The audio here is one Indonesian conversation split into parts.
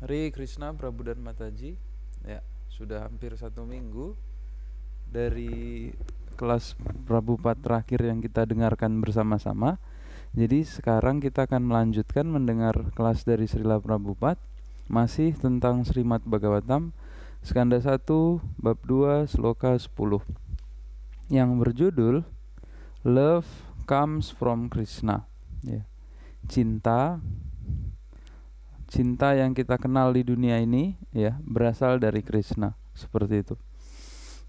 Hari Krishna Prabu dan Mataji ya sudah hampir satu minggu dari kelas Prabu Pat terakhir yang kita dengarkan bersama-sama jadi sekarang kita akan melanjutkan mendengar kelas dari Srila Pat, masih tentang Srimad Bhagavatam skanda 1 bab 2 sloka 10 yang berjudul Love Comes from Krishna ya. Cinta cinta yang kita kenal di dunia ini ya berasal dari Krishna seperti itu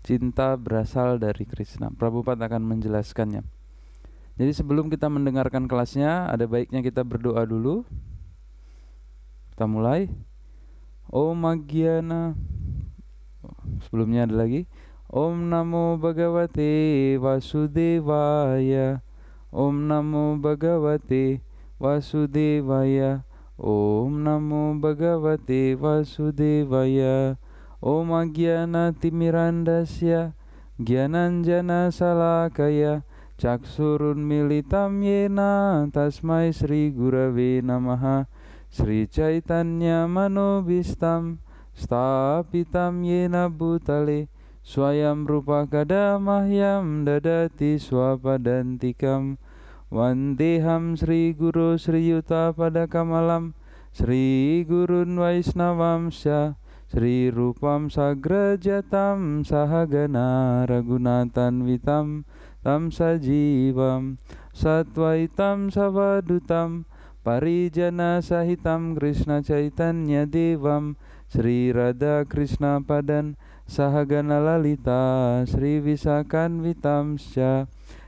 cinta berasal dari Krishna Prabhupada akan menjelaskannya jadi sebelum kita mendengarkan kelasnya ada baiknya kita berdoa dulu kita mulai Om Magiana. sebelumnya ada lagi Om Namo Bhagavate Vasudevaya Om Namo Bhagavate Vasudevaya ॐ नमो भगवते वासुदेवाय ॐ अज्ञानतिमिराण्डस्य ज्ञानञ्जनशलाकय चक्षुरुन्मिलितं येन तस्मै श्रीगुरवे नमः श्रीचैतन्यमनोभीष्टं स्थापितं येन भूतले स्वयं रूपकदा मह्यं ददति स्वपदन्तिकम् Vandeham Sri Guru Sri Yuta Kamalam Sri Gurun Vaisnavamsya Sri Rupam Sagrajatam Sahagana Ragunatan Vitam Tam Sajivam Satvaitam Savadutam Parijana Sahitam Krishna Chaitanya Devam Sri Radha Krishna Padan Sahagana Lalita Sri Visakan Vitamsya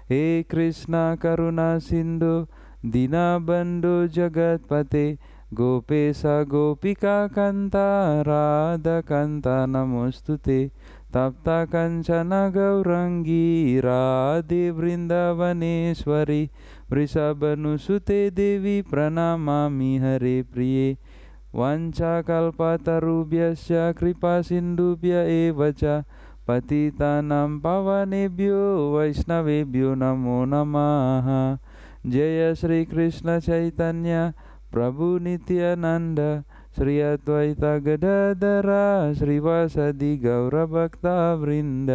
हे कृष्णा करुणा सिंधु दीनाबंधु जगतपते गोपेश गोपिका कंता राधकंता कंता नमोस्तुते तप्ता कंचन गौरंगी राधे वृंदावनेश्वरी वृषभनुसुते देवी प्रणमा हरे प्रिये वंशाकल्पतरुभ्यश्च कृपा सिंधुभ्य च पतितानां पवनेभ्यो वैष्णवेभ्यो नमो नमः जय श्री कृष्ण चैतन्य प्रभु नित्यानंद श्री अद्वैत गदाधरा श्रीवासदि गौरभक्तावृन्द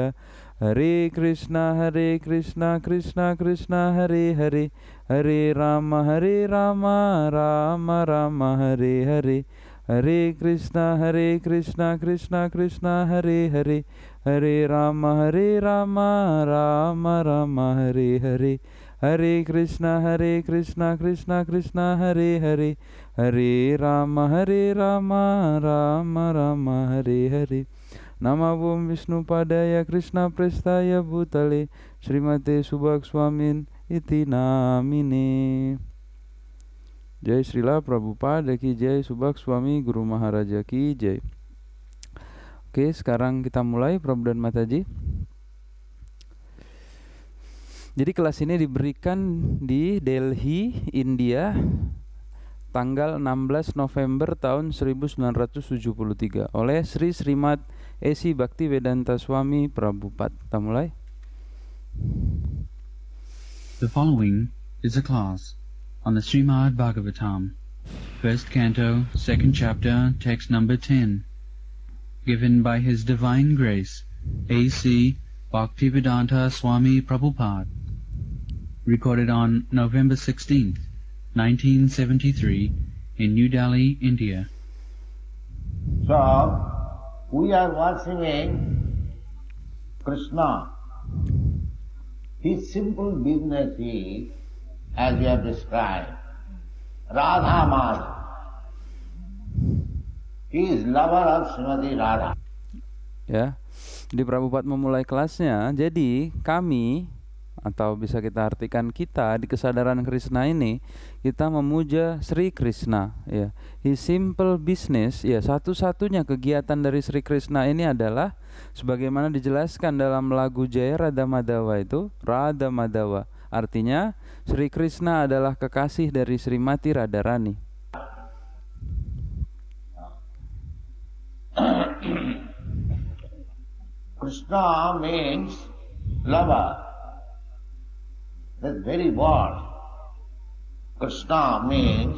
हरे कृष्णा हरे कृष्णा कृष्णा कृष्णा हरे हरे हरे राम हरे राम राम राम हरे हरे हरे कृष्णा हरे कृष्णा कृष्णा कृष्णा हरे हरे हरे राम हरे राम राम राम हरे हरे हरे कृष्णा हरे कृष्णा कृष्णा कृष्णा हरे हरे हरे राम हरे राम राम राम हरे हरे नम विष्णुपादय कृष्ण कृष्णप्रस्थाय भूतले श्रीमते सुभाग स्वामी इति नामिने Jai Srila Prabhupada Ki Jai Subak Swami Guru Maharaja Ki Jai Oke sekarang kita mulai Prabhu dan Mataji Jadi kelas ini diberikan di Delhi, India tanggal 16 November tahun 1973 oleh Sri Srimad Esi Bhakti Vedanta Swami Prabhupada. Kita mulai. The following is a class on the Srimad Bhagavatam, first canto, second chapter, text number 10, given by His Divine Grace, A.C. Bhaktivedanta Swami Prabhupada, recorded on November 16, 1973, in New Delhi, India. So, we are watching Krishna. His simple business is as you have described. Radha Madha. He is lover of Srimati Radha. Ya. Di Prabupat memulai kelasnya. Jadi kami atau bisa kita artikan kita di kesadaran Krishna ini kita memuja Sri Krishna ya his simple business ya satu-satunya kegiatan dari Sri Krishna ini adalah sebagaimana dijelaskan dalam lagu Jaya Radha Madhava itu Radha Madhava artinya Sri Krishna adalah kekasih dari Sri Mati Radharani. Krishna means lover. That very word. Krishna means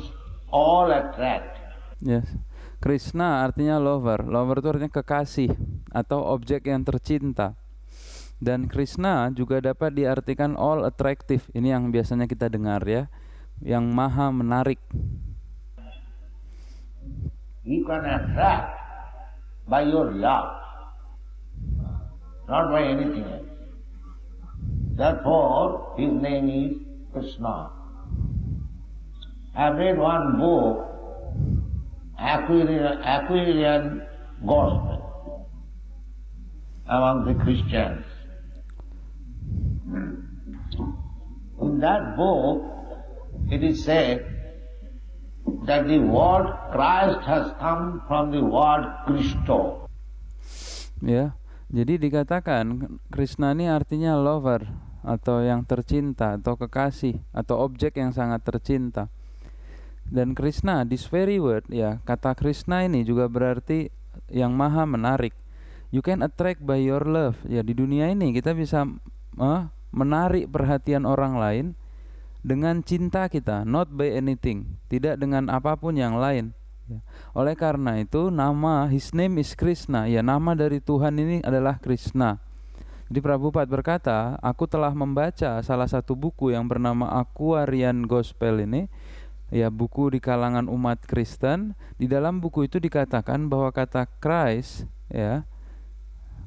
all attract. Yes. Krishna artinya lover. Lover itu artinya kekasih atau objek yang tercinta. Dan Krishna juga dapat diartikan all attractive. Ini yang biasanya kita dengar ya, yang maha menarik. You can attract by your love, not by anything else. Therefore, his name is Krishna. I read one book, Aquarian, Aquarian Gospel, among the Christians. that book, it is said that the word Christ has come from the word Christo. Ya, jadi dikatakan Krishna ini artinya lover atau yang tercinta atau kekasih atau objek yang sangat tercinta. Dan Krishna, this very word ya, kata Krishna ini juga berarti yang maha menarik. You can attract by your love. Ya di dunia ini kita bisa uh, menarik perhatian orang lain dengan cinta kita, not by anything, tidak dengan apapun yang lain. Ya. Oleh karena itu nama His name is Krishna, ya nama dari Tuhan ini adalah Krishna. Jadi Pat berkata, aku telah membaca salah satu buku yang bernama Aquarian Gospel ini, ya buku di kalangan umat Kristen. Di dalam buku itu dikatakan bahwa kata Christ, ya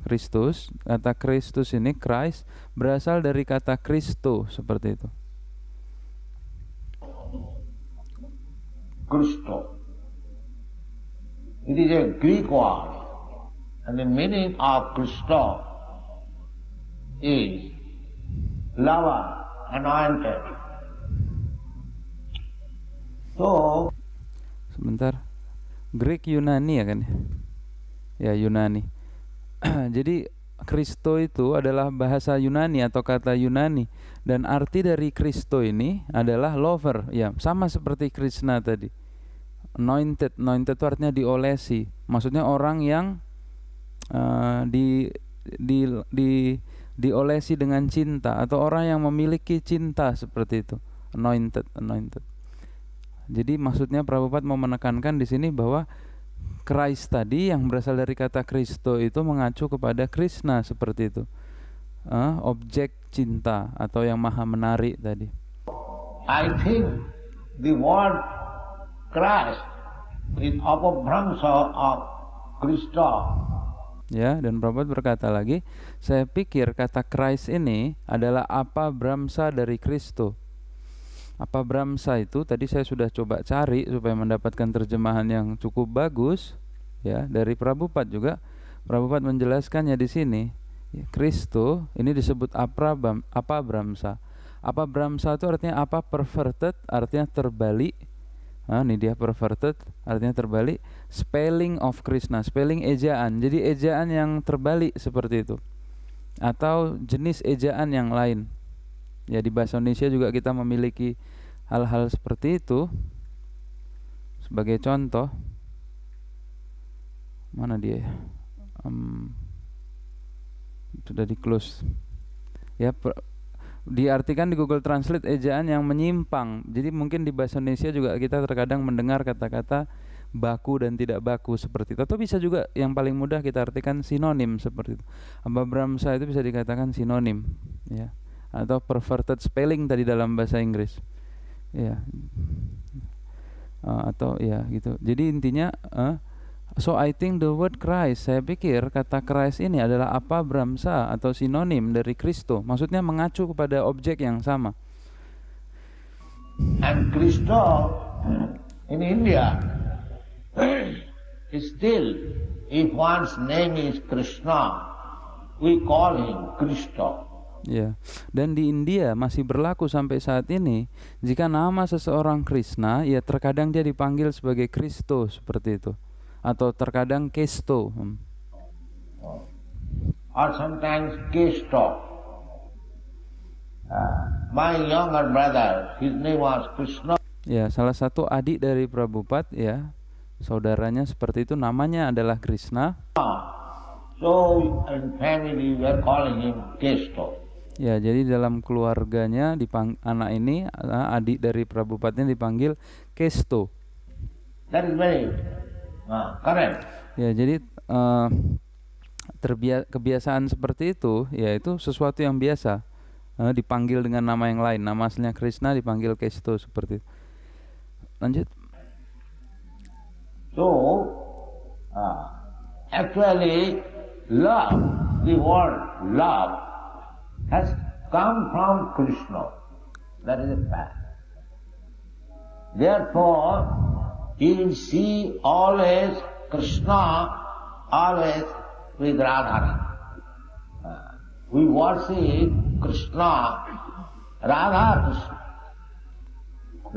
Kristus. Kata Kristus ini Christ berasal dari kata Kristo seperti itu. Kristo. It is a Greek word and the meaning of Kristo is lover, anointed. So, sebentar. Greek Yunani ya kan? Ya Yunani. Jadi Kristo itu adalah bahasa Yunani atau kata Yunani dan arti dari Kristo ini adalah lover ya sama seperti Krishna tadi anointed anointed itu artinya diolesi maksudnya orang yang uh, di, di di diolesi dengan cinta atau orang yang memiliki cinta seperti itu anointed anointed jadi maksudnya Prabhupada mau menekankan di sini bahwa Christ tadi yang berasal dari kata Kristo itu mengacu kepada Krishna seperti itu. Uh, objek cinta atau yang maha menarik tadi. I think the word Christ in apabhramsa of Krishna. Ya, dan Prabhupada berkata lagi, saya pikir kata Christ ini adalah apa bramsa dari Kristo apa Bramsa itu tadi saya sudah coba cari supaya mendapatkan terjemahan yang cukup bagus ya dari Prabupat juga Prabupat menjelaskannya di sini Kristo ini disebut aprabam apa Bramsa apa Bramsa itu artinya apa perverted artinya terbalik Nah, ini dia perverted artinya terbalik spelling of Krishna spelling ejaan jadi ejaan yang terbalik seperti itu atau jenis ejaan yang lain ya di bahasa Indonesia juga kita memiliki hal-hal seperti itu sebagai contoh mana dia um, sudah di close ya per, diartikan di Google Translate ejaan yang menyimpang jadi mungkin di bahasa Indonesia juga kita terkadang mendengar kata-kata baku dan tidak baku seperti itu atau bisa juga yang paling mudah kita artikan sinonim seperti itu ababramsa itu bisa dikatakan sinonim ya atau perverted spelling tadi dalam bahasa Inggris ya uh, atau ya gitu jadi intinya uh, so I think the word Christ saya pikir kata Christ ini adalah apa Bramsa atau sinonim dari Kristo maksudnya mengacu kepada objek yang sama and Kristo in India is still if one's name is Krishna we call him Kristo Ya. Dan di India masih berlaku sampai saat ini jika nama seseorang Krishna ya terkadang dia dipanggil sebagai Kristo seperti itu atau terkadang Kesto. Hmm. Or sometimes Kesto. Uh, my younger brother, his name was Krishna. Ya, salah satu adik dari Prabhupada ya, saudaranya seperti itu namanya adalah Krishna. So in family we are calling him Kesto. Ya, jadi dalam keluarganya dipang anak ini adik dari Prabu Patin dipanggil Kesto. That is very Ya, jadi uh, kebiasaan seperti itu yaitu sesuatu yang biasa uh, dipanggil dengan nama yang lain. Nama aslinya Krishna dipanggil Kesto seperti itu. Lanjut. So, uh, actually love the word love has come from Krishna. That is a fact. Therefore, you will see always Krishna, always with Radharani. Uh, we worship Krishna, Radha Krishna,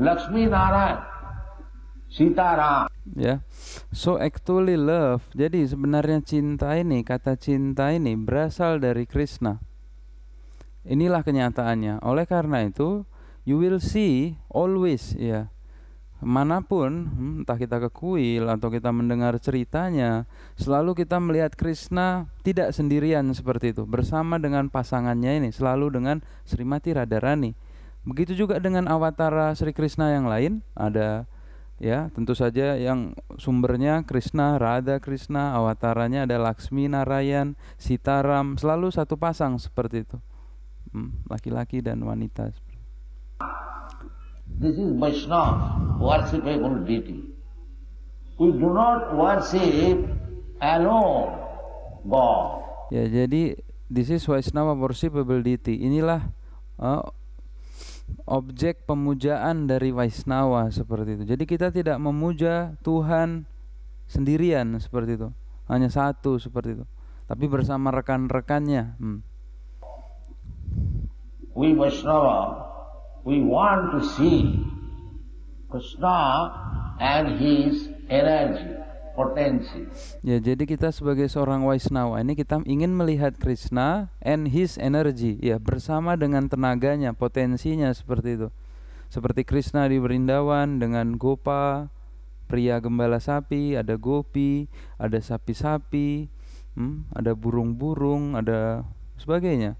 Lakshmi Narayan, Sita Ram. Ya, yeah. so actually love. Jadi sebenarnya cinta ini, kata cinta ini berasal dari Krishna. Inilah kenyataannya. Oleh karena itu, you will see always ya. Manapun, hmm, entah kita ke kuil atau kita mendengar ceritanya, selalu kita melihat Krishna tidak sendirian seperti itu, bersama dengan pasangannya ini, selalu dengan Sri Srimati Radharani. Begitu juga dengan awatara Sri Krishna yang lain, ada ya tentu saja yang sumbernya Krishna, Radha Krishna, awataranya ada Laksmi, Narayan, Sitaram, selalu satu pasang seperti itu. Hmm, laki-laki dan wanita. This is Vaishnava, worshipable deity. We do not worship alone God. Ya, jadi this is Vaishnava worshipable deity. Inilah uh, objek pemujaan dari Vaisnawa seperti itu. Jadi kita tidak memuja Tuhan sendirian seperti itu, hanya satu seperti itu, tapi bersama rekan-rekannya. Hmm we Vaishnava, we want to see Krishna and his energy. Potensi. Ya, jadi kita sebagai seorang Waisnawa ini kita ingin melihat Krishna and his energy, ya bersama dengan tenaganya, potensinya seperti itu. Seperti Krishna di Berindawan dengan Gopa, pria gembala sapi, ada gopi, ada sapi-sapi, hmm, ada burung-burung, ada sebagainya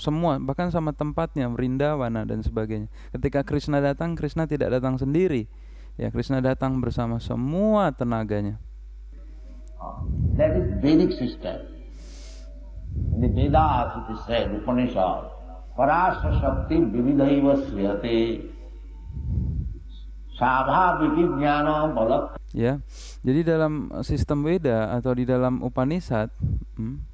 semua bahkan sama tempatnya Rindawana dan sebagainya. Ketika Krishna datang, Krishna tidak datang sendiri. Ya, Krishna datang bersama semua tenaganya. Ah, that is Vedic system. In the Vedas Upanishad, Parasa Shakti Sriyate Ya, jadi dalam sistem Weda atau di dalam Upanishad, hmm,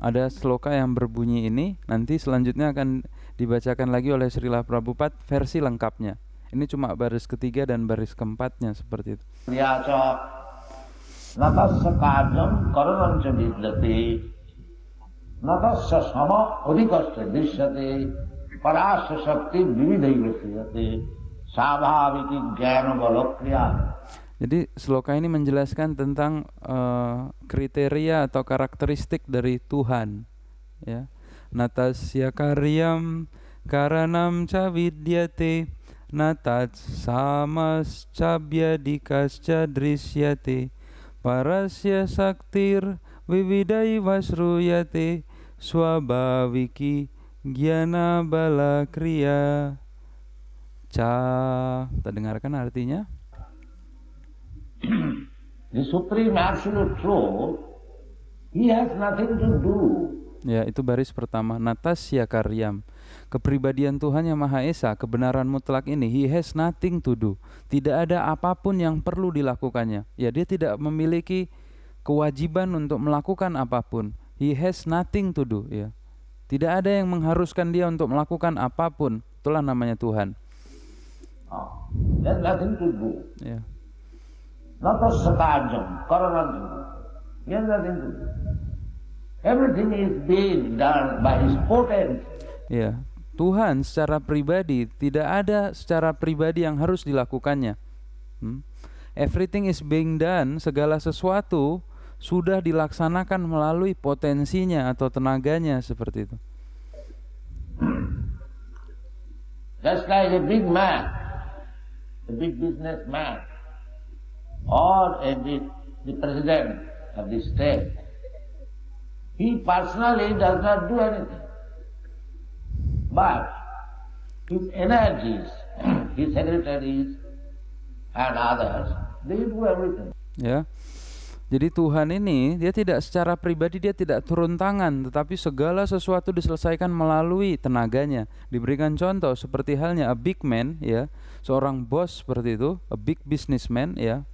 ada sloka yang berbunyi ini nanti selanjutnya akan dibacakan lagi oleh Srila Prabupat versi lengkapnya ini cuma baris ketiga dan baris keempatnya seperti itu ya cok natas sekadem koronan cendidati nata sesama odikas cendidati parasa sakti bividai bersihati sabhaviti gyanu balokriya jadi sloka ini menjelaskan tentang uh, kriteria atau karakteristik dari Tuhan. Ya. Natasya karyam karanam cavidyate natat samas dikasca drisyate parasya saktir vividai vasruyate swabhaviki gyana balakriya ca kita dengarkan artinya the supreme absolute truth, he has nothing to do. Ya, itu baris pertama. Natasya Karyam. Kepribadian Tuhan Yang Maha Esa, kebenaran mutlak ini, he has nothing to do. Tidak ada apapun yang perlu dilakukannya. Ya, dia tidak memiliki kewajiban untuk melakukan apapun. He has nothing to do. Ya. Tidak ada yang mengharuskan dia untuk melakukan apapun. Itulah namanya Tuhan. Oh, nothing to do. Ya. Not satājam, karanam. He has nothing to do. Everything is being done by his potent. Yeah. Tuhan secara pribadi tidak ada secara pribadi yang harus dilakukannya. Hmm? Everything is being done, segala sesuatu sudah dilaksanakan melalui potensinya atau tenaganya seperti itu. Just like a big man, a big business man or the, the president of the state. He personally does not do anything. But his energies, his secretaries and others, they do everything. Yeah. Jadi Tuhan ini dia tidak secara pribadi dia tidak turun tangan tetapi segala sesuatu diselesaikan melalui tenaganya. Diberikan contoh seperti halnya a big man ya, seorang bos seperti itu, a big businessman ya,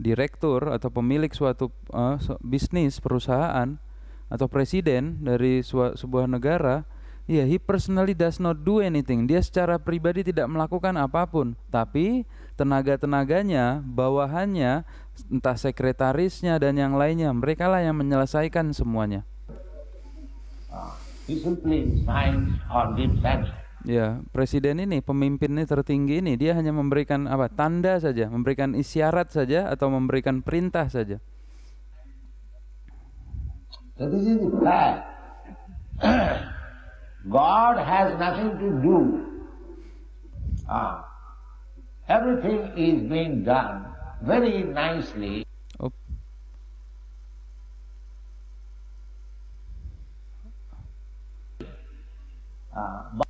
direktur atau pemilik suatu uh, bisnis perusahaan atau presiden dari sebuah negara ya yeah, he personally does not do anything dia secara pribadi tidak melakukan apapun tapi tenaga-tenaganya bawahannya entah sekretarisnya dan yang lainnya mereka lah yang menyelesaikan semuanya ah, Ya, presiden ini, pemimpin ini tertinggi ini dia hanya memberikan apa? tanda saja, memberikan isyarat saja atau memberikan perintah saja. So this is the fact. God has nothing to do. Ah. Everything is being done very nicely. Oh. Ah.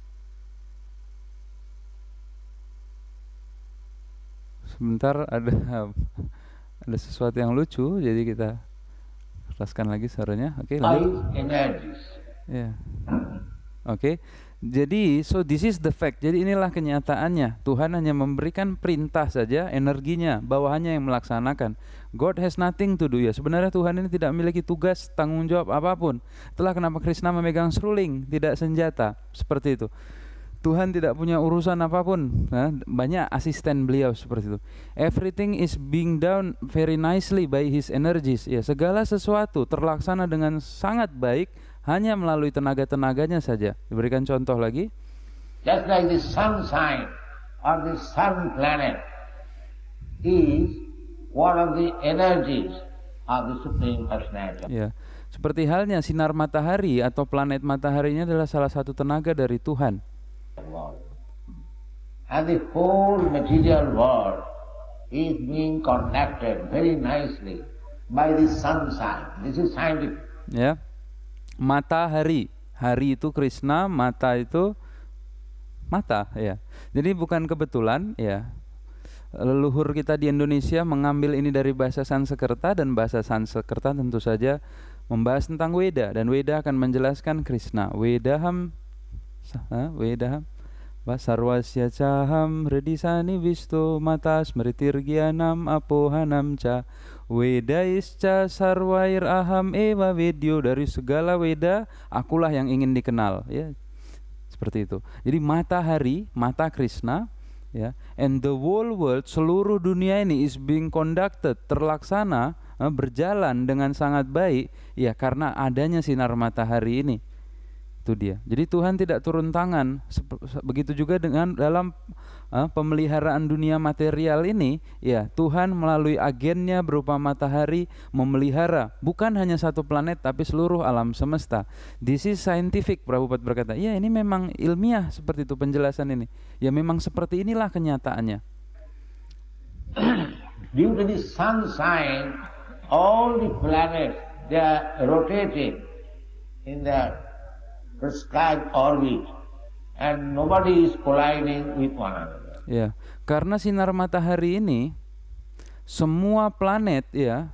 sebentar ada ada sesuatu yang lucu jadi kita keraskan lagi suaranya oke okay, ya yeah. oke okay. jadi so this is the fact jadi inilah kenyataannya Tuhan hanya memberikan perintah saja energinya bawahannya yang melaksanakan God has nothing to do ya sebenarnya Tuhan ini tidak memiliki tugas tanggung jawab apapun telah kenapa Krishna memegang seruling tidak senjata seperti itu Tuhan tidak punya urusan apapun. Nah, banyak asisten beliau seperti itu. Everything is being done very nicely by his energies. Ya, segala sesuatu terlaksana dengan sangat baik hanya melalui tenaga-tenaganya saja. Diberikan contoh lagi. Just like the sun sign or the sun planet is one of the energies of the supreme personality. Ya. Seperti halnya sinar matahari atau planet mataharinya adalah salah satu tenaga dari Tuhan world. And the whole material world is being connected very nicely by the sun sign. This is scientific. yeah Matahari. Hari itu Krishna, mata itu mata ya. Jadi bukan kebetulan ya. Leluhur kita di Indonesia mengambil ini dari bahasa Sanskerta dan bahasa Sanskerta tentu saja membahas tentang Weda dan Weda akan menjelaskan Krishna. Wedaham Weda, वेदः Redisani सर्वस्य चाहं हृदि सन्निविष्टो मता apohanam cha, Weda ischa sarwair aham eva video dari segala weda akulah yang ingin dikenal ya seperti itu jadi matahari mata Krishna ya and the whole world seluruh dunia ini is being conducted terlaksana berjalan dengan sangat baik ya karena adanya sinar matahari ini itu dia. Jadi Tuhan tidak turun tangan. Begitu juga dengan dalam uh, pemeliharaan dunia material ini, ya Tuhan melalui agennya berupa matahari memelihara bukan hanya satu planet tapi seluruh alam semesta. This is scientific, Prabupat berkata. Iya, ini memang ilmiah seperti itu penjelasan ini. Ya memang seperti inilah kenyataannya. Due to the sign all the planets they are rotating in the prescribed orbit and nobody is colliding with one another. Ya, karena sinar matahari ini semua planet ya,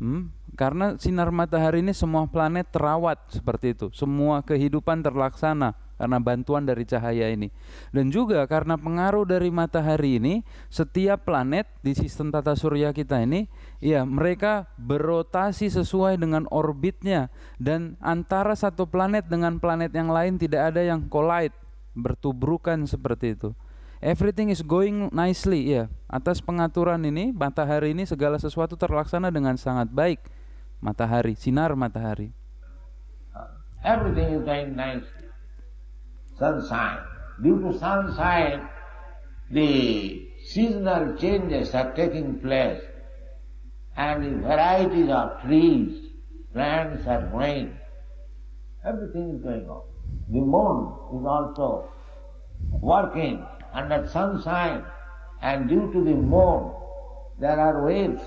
hmm, karena sinar matahari ini semua planet terawat seperti itu, semua kehidupan terlaksana karena bantuan dari cahaya ini. Dan juga karena pengaruh dari matahari ini, setiap planet di sistem tata surya kita ini, ya mereka berotasi sesuai dengan orbitnya dan antara satu planet dengan planet yang lain tidak ada yang collide, bertubrukan seperti itu. Everything is going nicely ya. Atas pengaturan ini, matahari ini segala sesuatu terlaksana dengan sangat baik. Matahari, sinar matahari. Everything is going nicely. sunshine. Due to sunshine, the seasonal changes are taking place and the varieties of trees, plants are growing. Everything is going on. The moon is also working under sunshine and due to the moon there are waves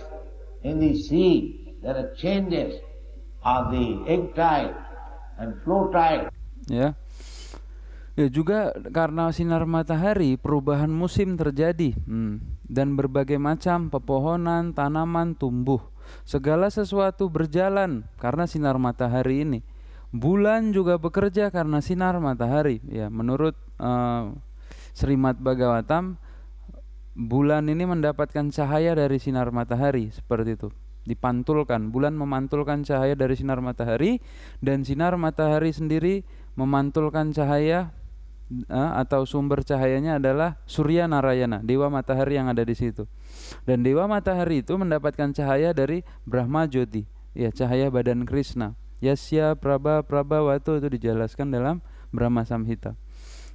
in the sea, there are changes of the egg tide and flow tide. Yeah. Ya juga karena sinar matahari perubahan musim terjadi hmm. dan berbagai macam pepohonan, tanaman tumbuh. Segala sesuatu berjalan karena sinar matahari ini. Bulan juga bekerja karena sinar matahari. Ya, menurut uh, eh, Srimad Bhagavatam, bulan ini mendapatkan cahaya dari sinar matahari seperti itu dipantulkan bulan memantulkan cahaya dari sinar matahari dan sinar matahari sendiri memantulkan cahaya Eh, atau sumber cahayanya adalah Surya Narayana, dewa matahari yang ada di situ. Dan dewa matahari itu mendapatkan cahaya dari Brahma Jyoti, ya cahaya badan Krishna. Yasya Prabha Prabha Watu itu dijelaskan dalam Brahma Samhita.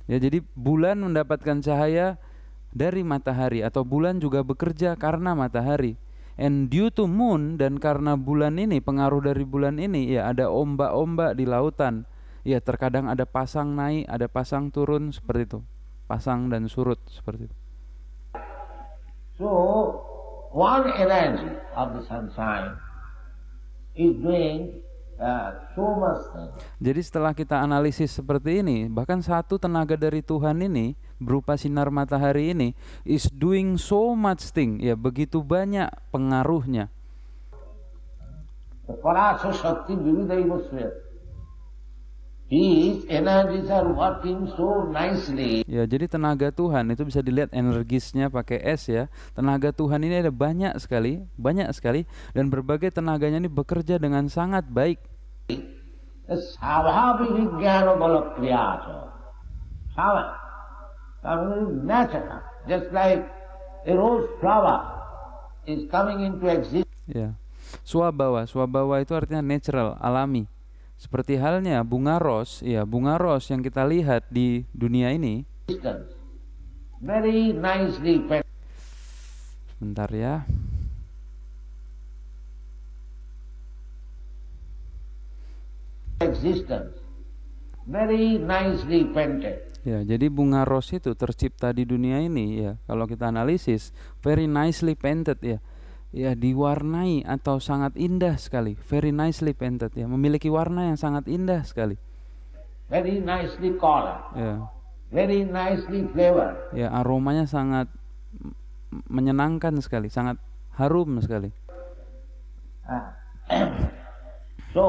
Ya jadi bulan mendapatkan cahaya dari matahari atau bulan juga bekerja karena matahari. And due to moon dan karena bulan ini pengaruh dari bulan ini ya ada ombak-ombak di lautan Iya, terkadang ada pasang naik, ada pasang turun seperti itu. Pasang dan surut seperti itu. So, one energy of the sunshine is doing uh, so much thing. Jadi setelah kita analisis seperti ini, bahkan satu tenaga dari Tuhan ini berupa sinar matahari ini is doing so much thing, ya begitu banyak pengaruhnya. The Ya, jadi tenaga Tuhan itu bisa dilihat energisnya pakai S ya. Tenaga Tuhan ini ada banyak sekali, banyak sekali dan berbagai tenaganya ini bekerja dengan sangat baik. Ya. Swabawa, swabawa itu artinya natural, alami seperti halnya bunga ros, ya bunga ros yang kita lihat di dunia ini. Very nicely Sebentar ya. Very nicely painted. Ya, jadi bunga ros itu tercipta di dunia ini ya. Kalau kita analisis, very nicely painted ya ya diwarnai atau sangat indah sekali very nicely painted ya memiliki warna yang sangat indah sekali very nicely color ya very nicely flavor ya aromanya sangat menyenangkan sekali sangat harum sekali ah. so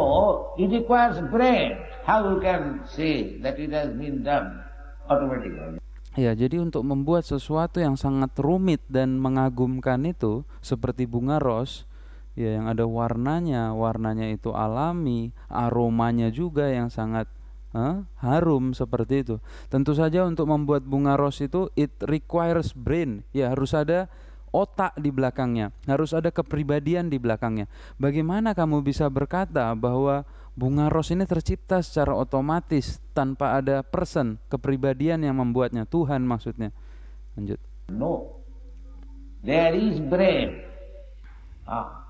it requires brain how you can say that it has been done automatically Ya, jadi untuk membuat sesuatu yang sangat rumit dan mengagumkan itu seperti bunga ros ya yang ada warnanya, warnanya itu alami, aromanya juga yang sangat eh, harum seperti itu. Tentu saja untuk membuat bunga ros itu it requires brain, ya harus ada otak di belakangnya, harus ada kepribadian di belakangnya. Bagaimana kamu bisa berkata bahwa bunga ros ini tercipta secara otomatis tanpa ada person, kepribadian yang membuatnya, Tuhan maksudnya. Lanjut. No. There is brain. Ah,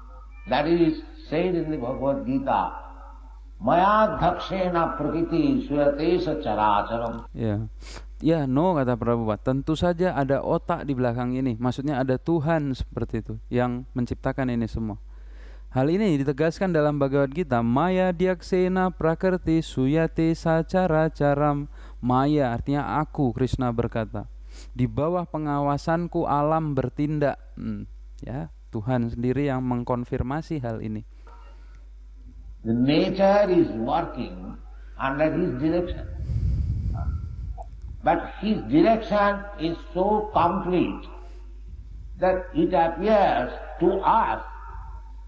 that is said in the Bhagavad Gita. Maya dhakshena prakriti secara characharam. Ya. Ya, no kata Prabhupada. Tentu saja ada otak di belakang ini. Maksudnya ada Tuhan seperti itu yang menciptakan ini semua. Hal ini ditegaskan dalam Bhagavad Gita Maya diaksena prakerti suyate sacara caram Maya artinya aku Krishna berkata di bawah pengawasanku alam bertindak hmm, ya Tuhan sendiri yang mengkonfirmasi hal ini The nature is working under his direction but his direction is so complete that it appears to us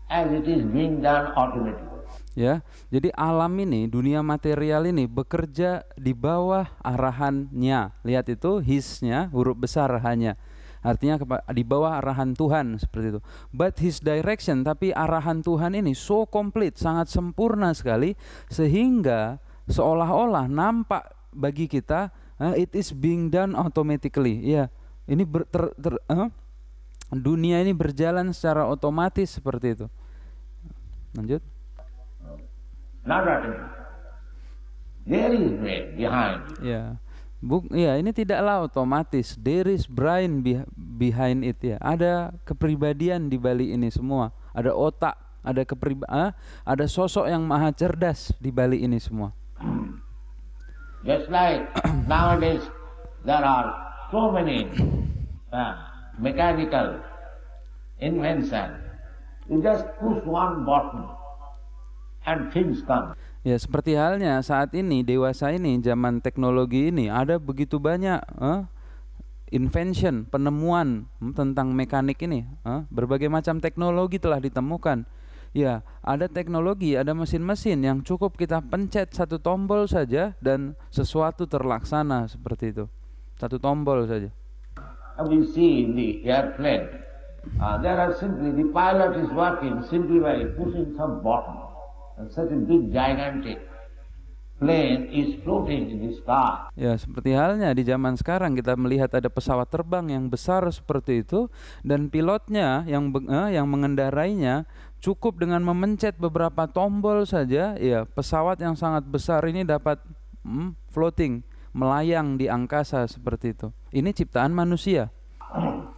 as it is being done automatically. Ya, jadi alam ini, dunia material ini bekerja di bawah arahannya. Lihat itu hisnya huruf besar hanya. Artinya di bawah arahan Tuhan seperti itu. But his direction, tapi arahan Tuhan ini so complete, sangat sempurna sekali sehingga seolah-olah nampak bagi kita eh, it is being done automatically. Ya, ini ber, ter, ter, uh, dunia ini berjalan secara otomatis seperti itu lanjut there is behind ya Buk, ya ini tidaklah otomatis. There is brain behind it ya. Ada kepribadian di balik ini semua. Ada otak, ada keprib ah, ada sosok yang maha cerdas di balik ini semua. Just like nowadays there are so many uh, mechanical invention You just push one button and things come. Ya seperti halnya saat ini dewasa ini zaman teknologi ini ada begitu banyak eh, invention penemuan tentang mekanik ini eh, berbagai macam teknologi telah ditemukan ya ada teknologi ada mesin-mesin yang cukup kita pencet satu tombol saja dan sesuatu terlaksana seperti itu satu tombol saja. We see in the airplane Uh, there are simply, the pilot is working simply by pushing some button. And such a big gigantic plane is floating in the sky. Ya, seperti halnya di zaman sekarang kita melihat ada pesawat terbang yang besar seperti itu dan pilotnya yang eh, yang mengendarainya cukup dengan memencet beberapa tombol saja, ya, pesawat yang sangat besar ini dapat hmm, floating, melayang di angkasa seperti itu. Ini ciptaan manusia.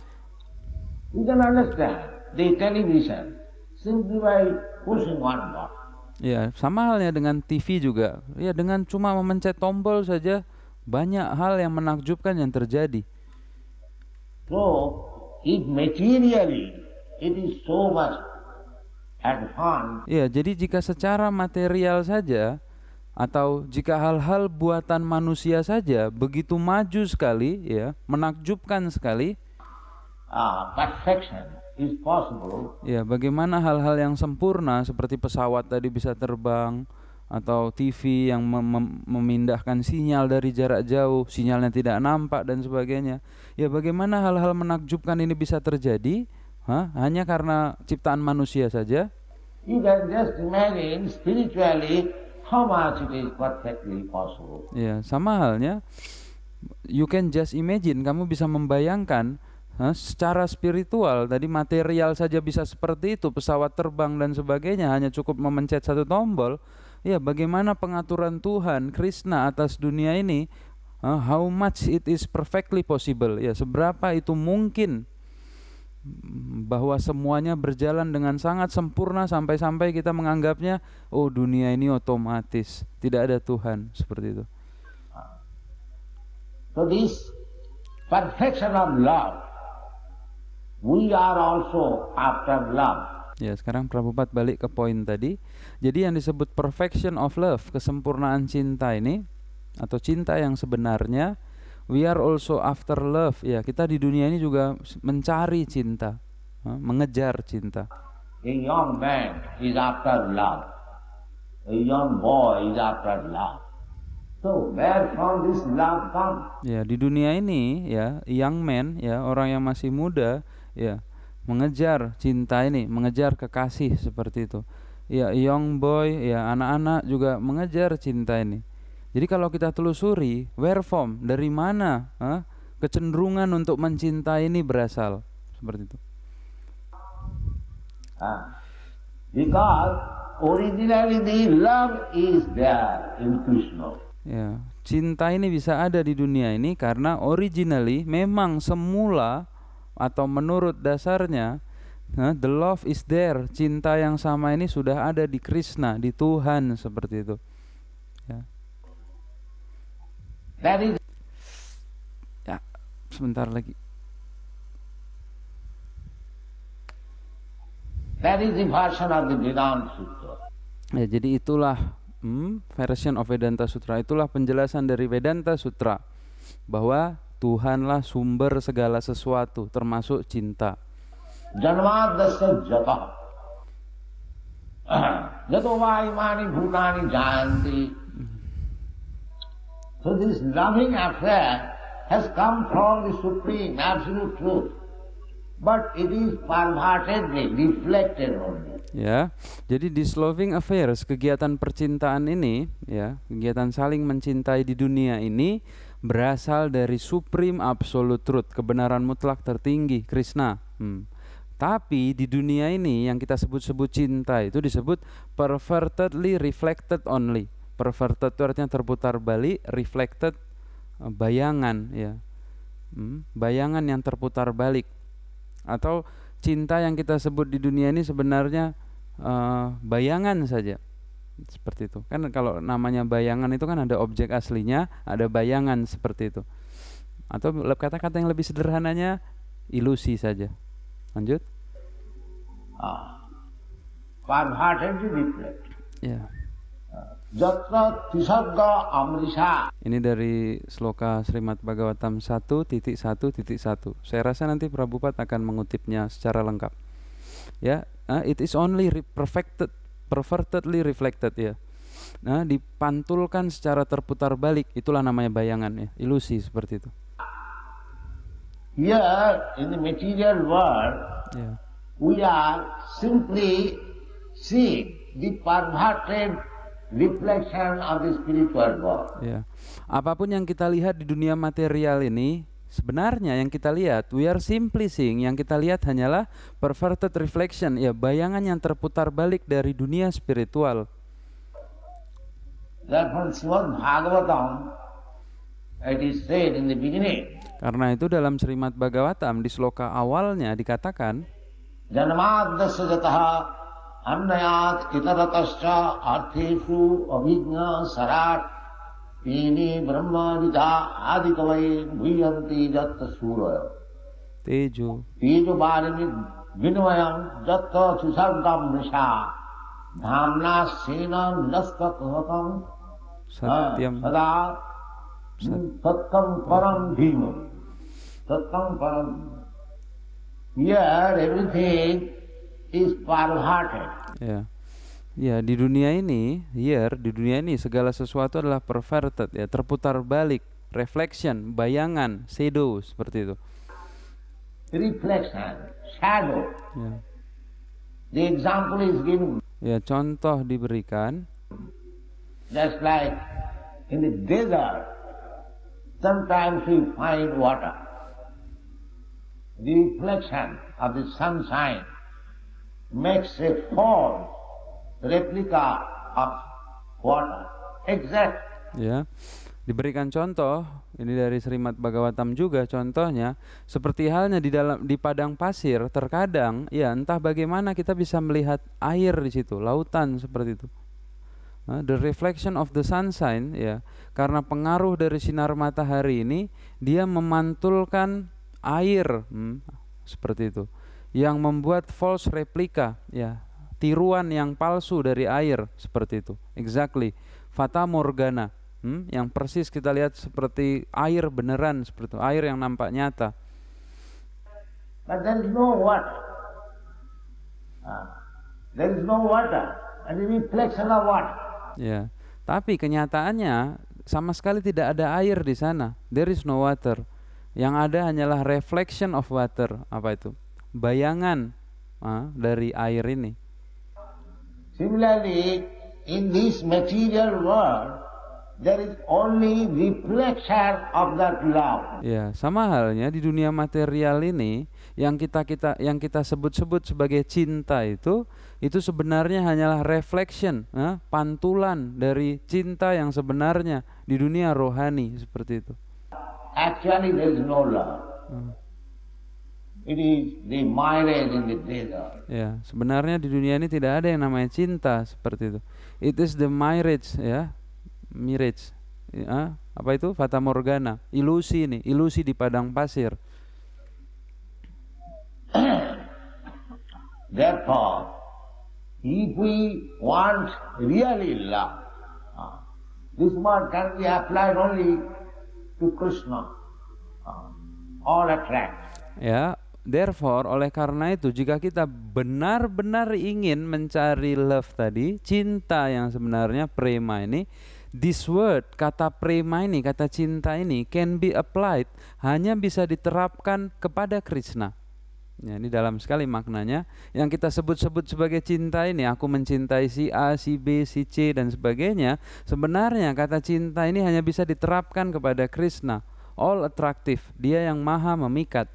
You can understand. They television. Simply by pushing one button. Ya, sama halnya dengan TV juga. Ya, dengan cuma memencet tombol saja banyak hal yang menakjubkan yang terjadi. So, it materially it is so much advanced. Ya, jadi jika secara material saja atau jika hal-hal buatan manusia saja begitu maju sekali ya, menakjubkan sekali, Ah, perfection is possible. Ya, bagaimana hal-hal yang sempurna seperti pesawat tadi bisa terbang atau TV yang mem mem memindahkan sinyal dari jarak jauh, sinyalnya tidak nampak dan sebagainya. Ya, bagaimana hal-hal menakjubkan ini bisa terjadi? Hah? Hanya karena ciptaan manusia saja? You can just imagine spiritually how much it is perfectly possible. Ya, sama halnya you can just imagine kamu bisa membayangkan Hah? Secara spiritual tadi material saja bisa seperti itu, pesawat terbang dan sebagainya hanya cukup memencet satu tombol. Ya, bagaimana pengaturan Tuhan Krishna atas dunia ini? Uh, How much it is perfectly possible? Ya, seberapa itu mungkin bahwa semuanya berjalan dengan sangat sempurna sampai-sampai kita menganggapnya oh dunia ini otomatis tidak ada Tuhan seperti itu. So this perfection of love we are also after love. Ya, sekarang Prabhupada balik ke poin tadi. Jadi yang disebut perfection of love, kesempurnaan cinta ini atau cinta yang sebenarnya we are also after love. Ya, kita di dunia ini juga mencari cinta, eh, mengejar cinta. A young man is after love. A young boy is after love. So where from this love come? Ya, di dunia ini ya, young man ya, orang yang masih muda ya mengejar cinta ini mengejar kekasih seperti itu ya young boy ya anak-anak juga mengejar cinta ini jadi kalau kita telusuri where from dari mana eh, kecenderungan untuk mencinta ini berasal seperti itu ah, because originally love is there in Krishna ya cinta ini bisa ada di dunia ini karena originally memang semula atau menurut dasarnya the love is there cinta yang sama ini sudah ada di Krishna di Tuhan seperti itu ya. ya sebentar lagi That is the version of the Vedanta Sutra. Ya, jadi itulah hmm, version of Vedanta Sutra. Itulah penjelasan dari Vedanta Sutra bahwa Tuhanlah sumber segala sesuatu termasuk cinta. So this loving affair has come from the supreme absolute truth. But it is pervertedly reflected only. Ya, jadi this loving affairs, kegiatan percintaan ini, ya, kegiatan saling mencintai di dunia ini berasal dari Supreme Absolute Truth, kebenaran mutlak tertinggi, Krishna. Hmm. Tapi di dunia ini yang kita sebut-sebut cinta itu disebut pervertedly reflected only. Perverted itu artinya terputar balik, reflected eh, bayangan ya. Hmm, bayangan yang terputar balik. Atau cinta yang kita sebut di dunia ini sebenarnya uh, bayangan saja seperti itu kan kalau namanya bayangan itu kan ada objek aslinya ada bayangan seperti itu atau kata-kata yang lebih sederhananya ilusi saja lanjut ah. ya yeah. Ini dari sloka Srimad Bhagavatam 1.1.1. Saya rasa nanti Prabhupada akan mengutipnya secara lengkap. Ya, yeah. uh, it is only perfected pervertedly reflected ya nah dipantulkan secara terputar balik itulah namanya bayangan ya ilusi seperti itu here in the material world yeah. we are simply seeing the perverted reflection of the spiritual world yeah. apapun yang kita lihat di dunia material ini Sebenarnya yang kita lihat, we are simply seeing, yang kita lihat hanyalah perverted reflection, ya bayangan yang terputar balik dari dunia spiritual. Karena itu dalam Srimad Bhagavatam di sloka awalnya dikatakan sarat तेने ब्रह्मादिता आदि कवय भूयंती जत सूर्य तेजो तेजो बारे में विनमय जत सुसर्गम निशा धामना सेना लस्क कहकम सत्यम हाँ, सदा सत्यम परम भीम सत्यम परम यह एवरीथिंग इज पारभाट है yeah. Ya, di dunia ini, here, di dunia ini segala sesuatu adalah perverted ya, terputar balik, reflection, bayangan, shadow seperti itu. Reflection, shadow. Ya. The example is given. Ya, contoh diberikan. Just like in the desert, sometimes we find water. The reflection of the sunshine makes a form Replika of water, exact. Ya. Diberikan contoh, ini dari Srimat Bhagavatam juga contohnya, seperti halnya di dalam di padang pasir, terkadang ya entah bagaimana kita bisa melihat air di situ, lautan seperti itu. Nah, the reflection of the sunshine ya, karena pengaruh dari sinar matahari ini dia memantulkan air hmm, seperti itu yang membuat false replika ya tiruan yang palsu dari air seperti itu. Exactly. Fata Morgana hmm? yang persis kita lihat seperti air beneran seperti itu, air yang nampak nyata. But there is no water. Uh, there is no water. and reflection of water. Ya. Tapi kenyataannya sama sekali tidak ada air di sana. There is no water. Yang ada hanyalah reflection of water. Apa itu? Bayangan uh, dari air ini. Similarly, in this material world, there is only reflection of that love. Ya, sama halnya di dunia material ini yang kita kita yang kita sebut-sebut sebagai cinta itu itu sebenarnya hanyalah reflection, eh, pantulan dari cinta yang sebenarnya di dunia rohani seperti itu. Actually there is no love. Hmm. Ya, sebenarnya di dunia ini tidak ada yang namanya cinta seperti itu. It is the marriage ya, marriage. Ya, apa itu? Fata morgana, ilusi ini, ilusi di padang pasir. Therefore, if we want really love, uh, this word can be applied only to Krishna uh, All attract. Ya, Therefore, oleh karena itu, jika kita benar-benar ingin mencari love tadi, cinta yang sebenarnya prema ini, this word, kata prema ini, kata cinta ini, can be applied, hanya bisa diterapkan kepada Krishna. Ya, ini dalam sekali maknanya. Yang kita sebut-sebut sebagai cinta ini, aku mencintai si A, si B, si C, dan sebagainya. Sebenarnya kata cinta ini hanya bisa diterapkan kepada Krishna. All attractive, dia yang maha memikat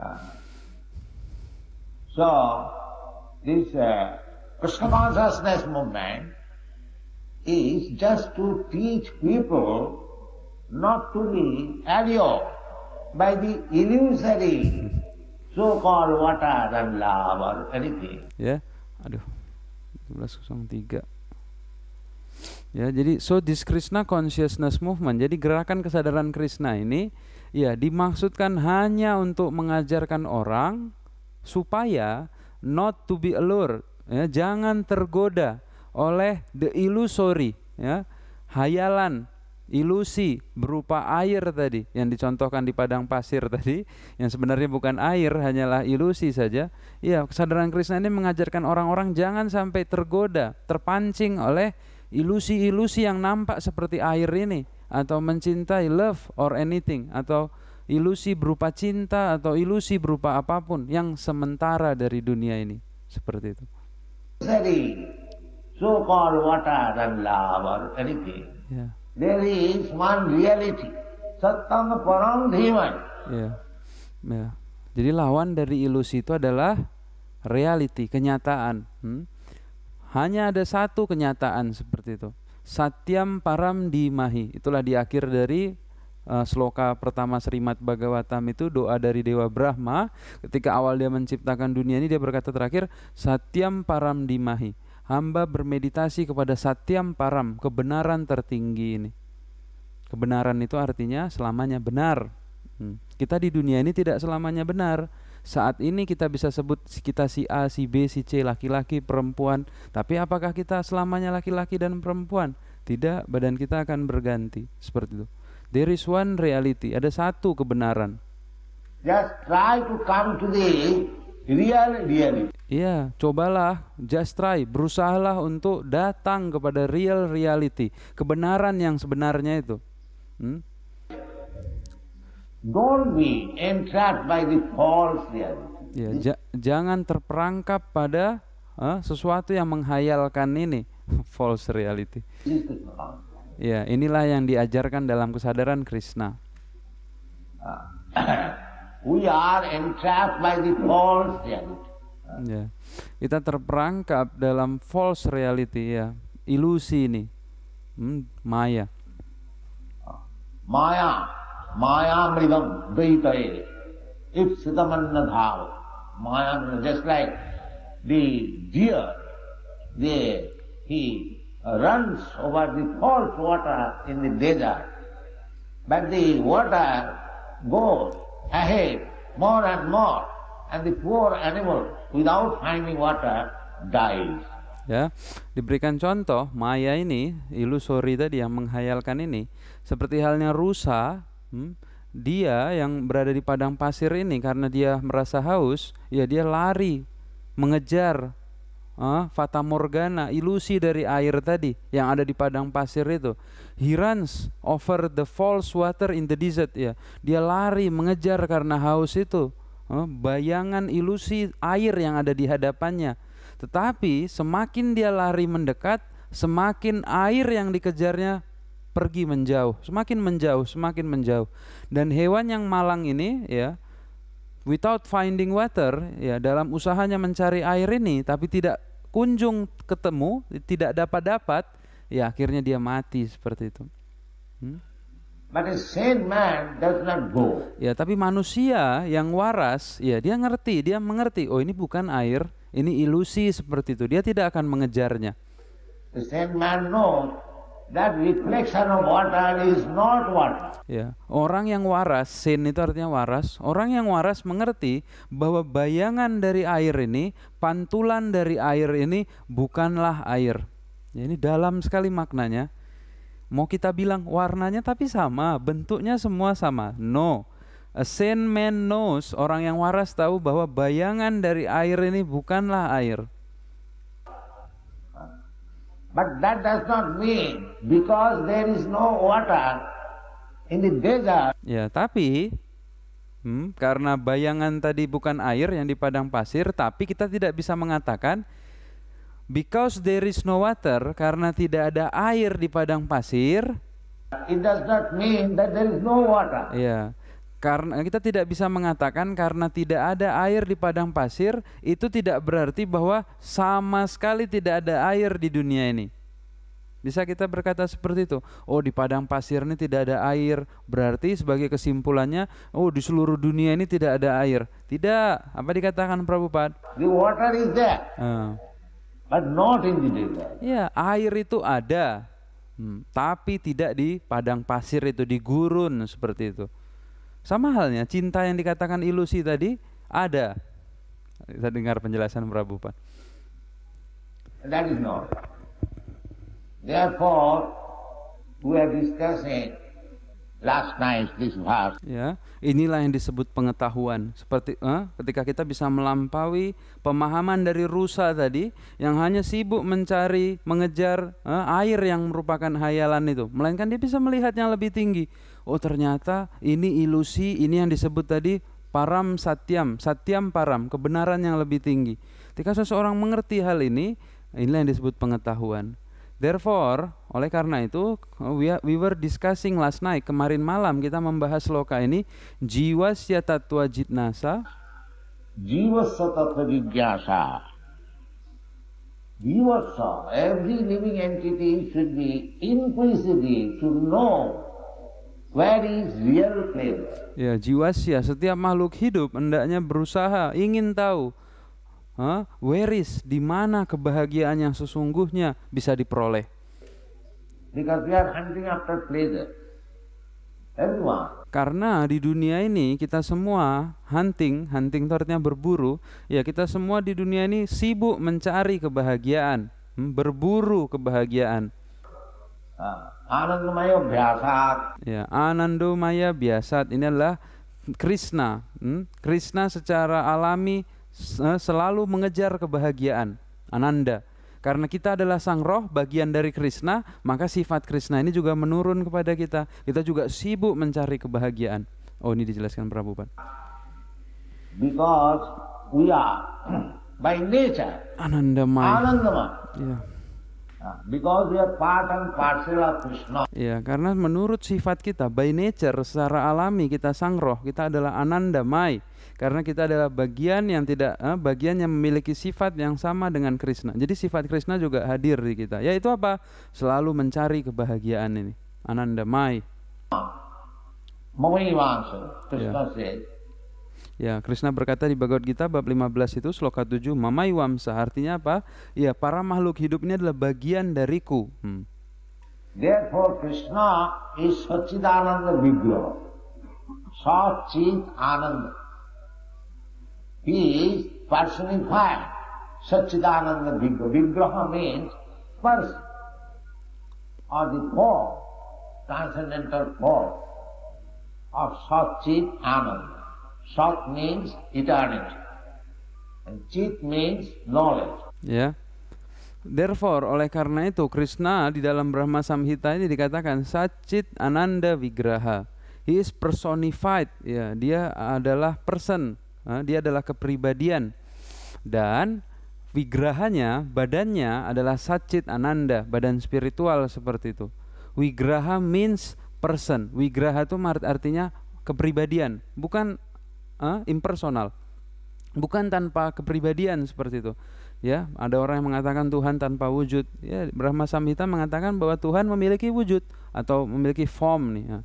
Ah. so, this uh, Krishna consciousness movement is just to teach people not to be allured by the illusory so-called water and love or anything. Yeah, aduh, tiga. Ya, jadi so this Krishna consciousness movement. Jadi gerakan kesadaran Krishna ini Ya, dimaksudkan hanya untuk mengajarkan orang supaya not to be allure, ya, jangan tergoda oleh the illusory, ya, hayalan, ilusi berupa air tadi yang dicontohkan di padang pasir tadi yang sebenarnya bukan air hanyalah ilusi saja ya kesadaran Krishna ini mengajarkan orang-orang jangan sampai tergoda terpancing oleh ilusi-ilusi yang nampak seperti air ini atau mencintai love or anything atau ilusi berupa cinta atau ilusi berupa apapun yang sementara dari dunia ini seperti itu. So called water and love or anything. Yeah. There is one reality. Satang parang dhiman. Yeah. Yeah. Jadi lawan dari ilusi itu adalah reality, kenyataan. Hmm? Hanya ada satu kenyataan seperti itu. Satyam Param Dimahi. Itulah di akhir dari uh, sloka pertama serimat Bhagavatam itu doa dari Dewa Brahma. Ketika awal dia menciptakan dunia ini dia berkata terakhir Satyam Param Dimahi. Hamba bermeditasi kepada Satyam Param, kebenaran tertinggi ini. Kebenaran itu artinya selamanya benar. Hmm. Kita di dunia ini tidak selamanya benar saat ini kita bisa sebut kita si A, si B, si C, laki-laki, perempuan. Tapi apakah kita selamanya laki-laki dan perempuan? Tidak, badan kita akan berganti seperti itu. There is one reality, ada satu kebenaran. Just try to come to the real reality. Iya, cobalah, just try, berusahalah untuk datang kepada real reality, kebenaran yang sebenarnya itu. Hmm? Don't be entrapped by the false reality. Ya, ja jangan terperangkap pada uh, sesuatu yang menghayalkan ini false reality. Ya, inilah yang diajarkan dalam kesadaran Krishna. Ah. We are entrapped by the false reality. Ya. Kita terperangkap dalam false reality ya, ilusi ini. Hmm, maya. Ah. Maya Mayamridam Dvaitaye. Ipsitamanna Dhav. Mayamridam, just like the deer, the, he runs over the false water in the desert. But the water goes ahead more and more, and the poor animal without finding water dies. Ya, diberikan contoh maya ini ilusori tadi yang menghayalkan ini seperti halnya rusa Hmm? Dia yang berada di padang pasir ini karena dia merasa haus, ya dia lari mengejar uh, fata morgana, ilusi dari air tadi yang ada di padang pasir itu. He runs over the false water in the desert ya. Dia lari mengejar karena haus itu. Uh, bayangan ilusi air yang ada di hadapannya. Tetapi semakin dia lari mendekat, semakin air yang dikejarnya pergi menjauh, semakin menjauh, semakin menjauh. Dan hewan yang malang ini ya without finding water ya dalam usahanya mencari air ini tapi tidak kunjung ketemu, tidak dapat dapat, ya akhirnya dia mati seperti itu. Hmm? But a sane man does not go. Ya, tapi manusia yang waras, ya dia ngerti, dia mengerti, oh ini bukan air, ini ilusi seperti itu. Dia tidak akan mengejarnya. The sane man knows that reflection of water is not water. Ya, orang yang waras, sin itu artinya waras. Orang yang waras mengerti bahwa bayangan dari air ini, pantulan dari air ini bukanlah air. Ya, ini dalam sekali maknanya. Mau kita bilang warnanya tapi sama, bentuknya semua sama. No. A sane man knows, orang yang waras tahu bahwa bayangan dari air ini bukanlah air. But that does not mean because there is no water in the desert. Ya, tapi hmm, karena bayangan tadi bukan air yang di padang pasir, tapi kita tidak bisa mengatakan because there is no water karena tidak ada air di padang pasir. It does not mean that there is no water. Ya karena eh, kita tidak bisa mengatakan karena tidak ada air di padang pasir itu tidak berarti bahwa sama sekali tidak ada air di dunia ini. Bisa kita berkata seperti itu. Oh, di padang pasir ini tidak ada air. Berarti sebagai kesimpulannya, oh di seluruh dunia ini tidak ada air. Tidak. Apa dikatakan Prabhupada? The water is there. Uh. But not in the desert. Ya, air itu ada. Hmm, tapi tidak di padang pasir itu di gurun seperti itu. Sama halnya cinta yang dikatakan ilusi tadi ada. Kita dengar penjelasan Prabu Pak. That is not. Therefore, we are discussing last night this part. Ya, inilah yang disebut pengetahuan. Seperti eh, ketika kita bisa melampaui pemahaman dari rusa tadi yang hanya sibuk mencari, mengejar eh, air yang merupakan hayalan itu, melainkan dia bisa melihat yang lebih tinggi oh ternyata ini ilusi, ini yang disebut tadi param satyam, satyam param, kebenaran yang lebih tinggi. Ketika seseorang mengerti hal ini, inilah yang disebut pengetahuan. Therefore, oleh karena itu, we, were discussing last night, kemarin malam kita membahas loka ini, jiwa tatwa jitnasa, jiwa syatatwa jitnasa, jiwa every living entity should be inquisitive to know very real pleasure. Ya, sia setiap makhluk hidup hendaknya berusaha ingin tahu huh, where is di mana kebahagiaan yang sesungguhnya bisa diperoleh. Because we are hunting after pleasure. Everyone. Karena di dunia ini kita semua hunting, hunting itu artinya berburu. Ya kita semua di dunia ini sibuk mencari kebahagiaan, hmm, berburu kebahagiaan. Ah. Anandamaya biasat. Ya, Anandamaya biasat ini adalah Krishna. Hmm? Krishna secara alami eh, selalu mengejar kebahagiaan, ananda. Karena kita adalah sang roh, bagian dari Krishna, maka sifat Krishna ini juga menurun kepada kita. Kita juga sibuk mencari kebahagiaan. Oh, ini dijelaskan Prabhupada. Because we are by nature anandamaya. Anandamaya. Yeah. Ya, karena menurut sifat kita by nature secara alami kita sangroh, kita adalah ananda mai Karena kita adalah bagian yang tidak eh, bagian yang memiliki sifat yang sama dengan Krishna. Jadi sifat Krishna juga hadir di kita. Yaitu apa? Selalu mencari kebahagiaan ini. ananda mai. Krishna ya. said, Ya, Krishna berkata di Bhagavad Gita bab 15 itu sloka 7 mamayuamsa artinya apa? Ya, para makhluk hidup ini adalah bagian dariku. Hmm. Therefore Krishna is Satchidananda Vigraha. Satchit Ananda. He is personified. Satchidananda Vigra. Vigraha means person or the form, transcendental form of Satchit Ananda. Sat means eternity. And Chit means knowledge. Yeah. Therefore, oleh karena itu Krishna di dalam Brahma Samhita ini dikatakan Sacit Ananda Vigraha. He is personified, ya, dia adalah person, dia adalah kepribadian. Dan Vigrahanya, badannya adalah Sacit Ananda, badan spiritual seperti itu. Vigraha means person. Vigraha itu artinya kepribadian, bukan uh, impersonal bukan tanpa kepribadian seperti itu ya ada orang yang mengatakan Tuhan tanpa wujud ya Brahma Samhita mengatakan bahwa Tuhan memiliki wujud atau memiliki form nih ya.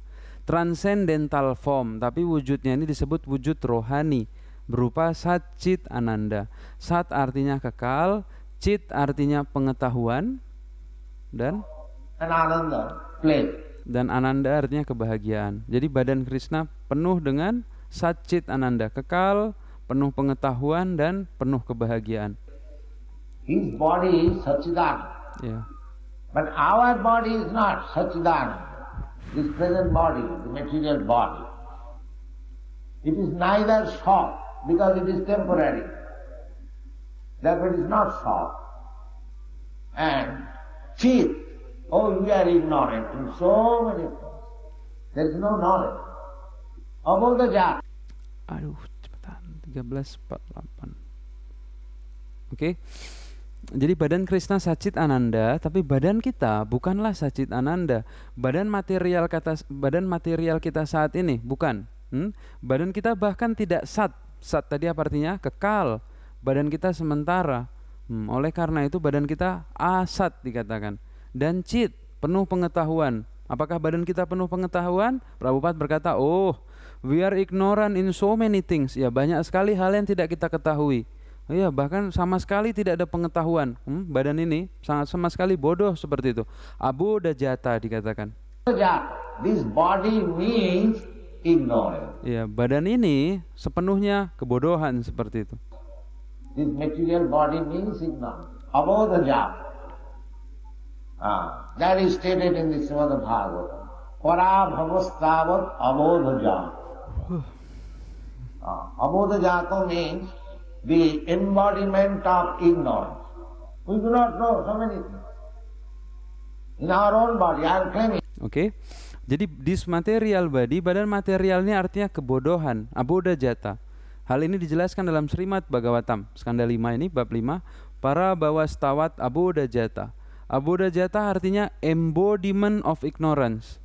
transcendental form tapi wujudnya ini disebut wujud rohani berupa sat cit ananda sat artinya kekal cit artinya pengetahuan dan ananda dan ananda artinya kebahagiaan jadi badan Krishna penuh dengan Sacit Ananda kekal, penuh pengetahuan dan penuh kebahagiaan. His body is Yeah. But our body is not Satchidananda. This present body, the material body. It is neither soft because it is temporary. Therefore it is not soft. And cheat. Oh, we are ignorant in so many things. There is no knowledge. About the jar aduh cepetan 1348 oke okay. jadi badan Krishna sacit ananda tapi badan kita bukanlah sacit ananda badan material kata badan material kita saat ini bukan hmm? badan kita bahkan tidak sat sat tadi apa artinya kekal badan kita sementara hmm, oleh karena itu badan kita asat dikatakan dan cit penuh pengetahuan apakah badan kita penuh pengetahuan Prabhupada berkata oh We are ignorant in so many things. Ya, banyak sekali hal yang tidak kita ketahui. Ya, bahkan sama sekali tidak ada pengetahuan. Hmm, badan ini sangat sama sekali bodoh seperti itu. Abu dajata dikatakan. This body means ignorance. Ya, badan ini sepenuhnya kebodohan seperti itu. This material body means ignorance. Abu Dajata. Ah, that is stated in the Srimad Bhagavatam. para bhavastavat जान Uh, Jato means the embodiment of ignorance. We do not know so many things. In our own body, I am claiming. Okay. Jadi this material body, badan materialnya artinya kebodohan, aboda jata. Hal ini dijelaskan dalam Srimad Bhagavatam, skanda 5 ini, bab 5, para bawa stawat aboda jata. Aboda jata artinya embodiment of ignorance.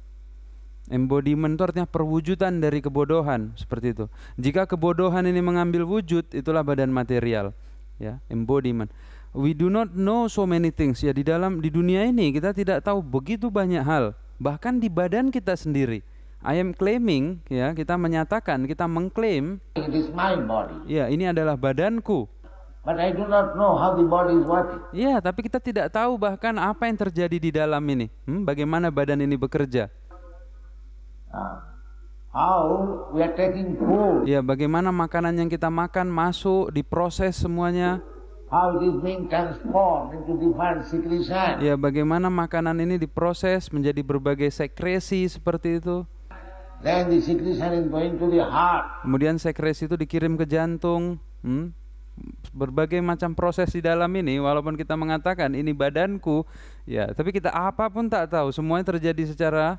Embodiment itu artinya perwujudan dari kebodohan seperti itu. Jika kebodohan ini mengambil wujud, itulah badan material. Ya, embodiment. We do not know so many things. Ya, di dalam di dunia ini kita tidak tahu begitu banyak hal, bahkan di badan kita sendiri. I am claiming, ya, kita menyatakan, kita mengklaim. It is my body. Ya, ini adalah badanku. But I do not know how the body is working. Ya, tapi kita tidak tahu bahkan apa yang terjadi di dalam ini. Hmm, bagaimana badan ini bekerja? Ah. How we are taking food. Ya, bagaimana makanan yang kita makan masuk, diproses semuanya. How it is being transformed into different secretion. Ya, bagaimana makanan ini diproses menjadi berbagai sekresi seperti itu. Then the secretion is going to the heart. Kemudian sekresi itu dikirim ke jantung. Hmm? berbagai macam proses di dalam ini walaupun kita mengatakan ini badanku ya tapi kita apapun tak tahu semuanya terjadi secara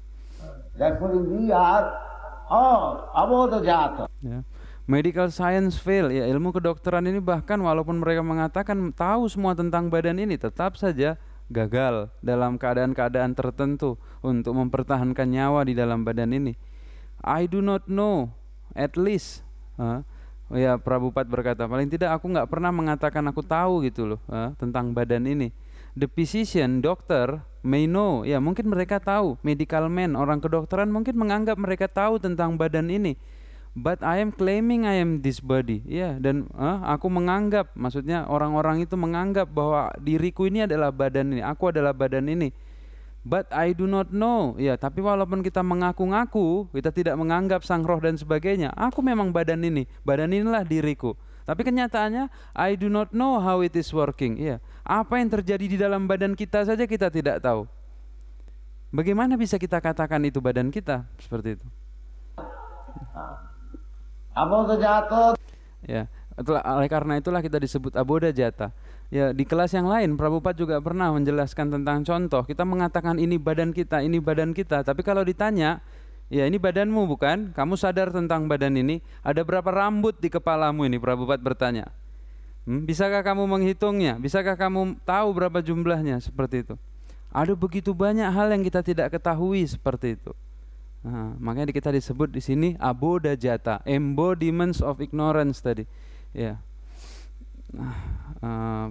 Therefore, we are all tuh Yeah. Medical science fail, ya ilmu kedokteran ini bahkan walaupun mereka mengatakan tahu semua tentang badan ini, tetap saja gagal dalam keadaan-keadaan tertentu untuk mempertahankan nyawa di dalam badan ini. I do not know, at least. Huh? Ya Pat berkata, paling tidak aku nggak pernah mengatakan aku tahu gitu loh huh? tentang badan ini. The physician, dokter, may know, ya mungkin mereka tahu, medical men, orang kedokteran mungkin menganggap mereka tahu tentang badan ini. But I am claiming I am this body, ya yeah, dan uh, aku menganggap, maksudnya orang-orang itu menganggap bahwa diriku ini adalah badan ini, aku adalah badan ini. But I do not know, ya yeah, tapi walaupun kita mengaku-ngaku, kita tidak menganggap sang roh dan sebagainya, aku memang badan ini, badan inilah diriku. Tapi kenyataannya I do not know how it is working. Iya. Apa yang terjadi di dalam badan kita saja kita tidak tahu. Bagaimana bisa kita katakan itu badan kita seperti itu? Aboda jata. Ya, itulah, oleh karena itulah kita disebut aboda jata. Ya, di kelas yang lain Prabupat juga pernah menjelaskan tentang contoh. Kita mengatakan ini badan kita, ini badan kita, tapi kalau ditanya Ya ini badanmu bukan? Kamu sadar tentang badan ini? Ada berapa rambut di kepalamu ini? Prabupat bertanya. Hmm, bisakah kamu menghitungnya? Bisakah kamu tahu berapa jumlahnya? Seperti itu. Ada begitu banyak hal yang kita tidak ketahui seperti itu. Nah, makanya kita disebut di sini aboda jata, embodiments of ignorance tadi. Ya. Nah, uh,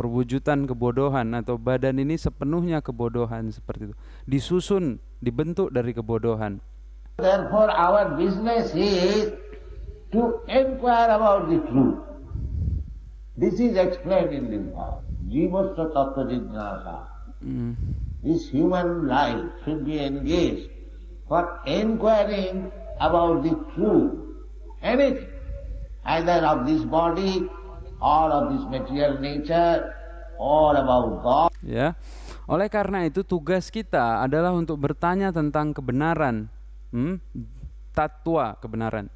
perwujudan kebodohan atau badan ini sepenuhnya kebodohan seperti itu. Disusun dibentuk dari kebodohan. Therefore our business is to inquire about the truth. This is explained in the Jivasya Tattva Jidnasa. Hmm. This human life should be engaged for inquiring about the truth, anything, either of this body or of this material nature or about God. Yeah. Oleh karena itu tugas kita adalah untuk bertanya tentang kebenaran, hmm? tatwa kebenaran.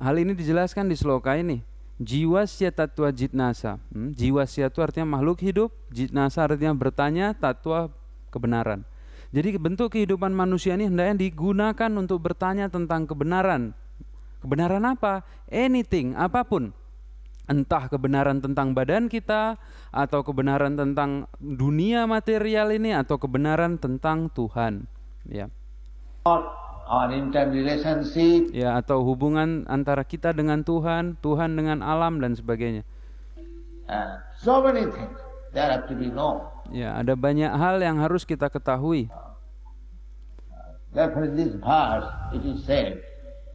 Hal ini dijelaskan di sloka ini. Jiwa sia tatwa jitnasa. Hmm? Jiwa sia itu artinya makhluk hidup, jitnasa artinya bertanya, tatwa kebenaran. Jadi bentuk kehidupan manusia ini hendaknya digunakan untuk bertanya tentang kebenaran. Kebenaran apa? Anything, apapun entah kebenaran tentang badan kita atau kebenaran tentang dunia material ini atau kebenaran tentang Tuhan ya ya atau hubungan antara kita dengan Tuhan Tuhan dengan alam dan sebagainya so many things that have to be known ya ada banyak hal yang harus kita ketahui therefore this verse it is said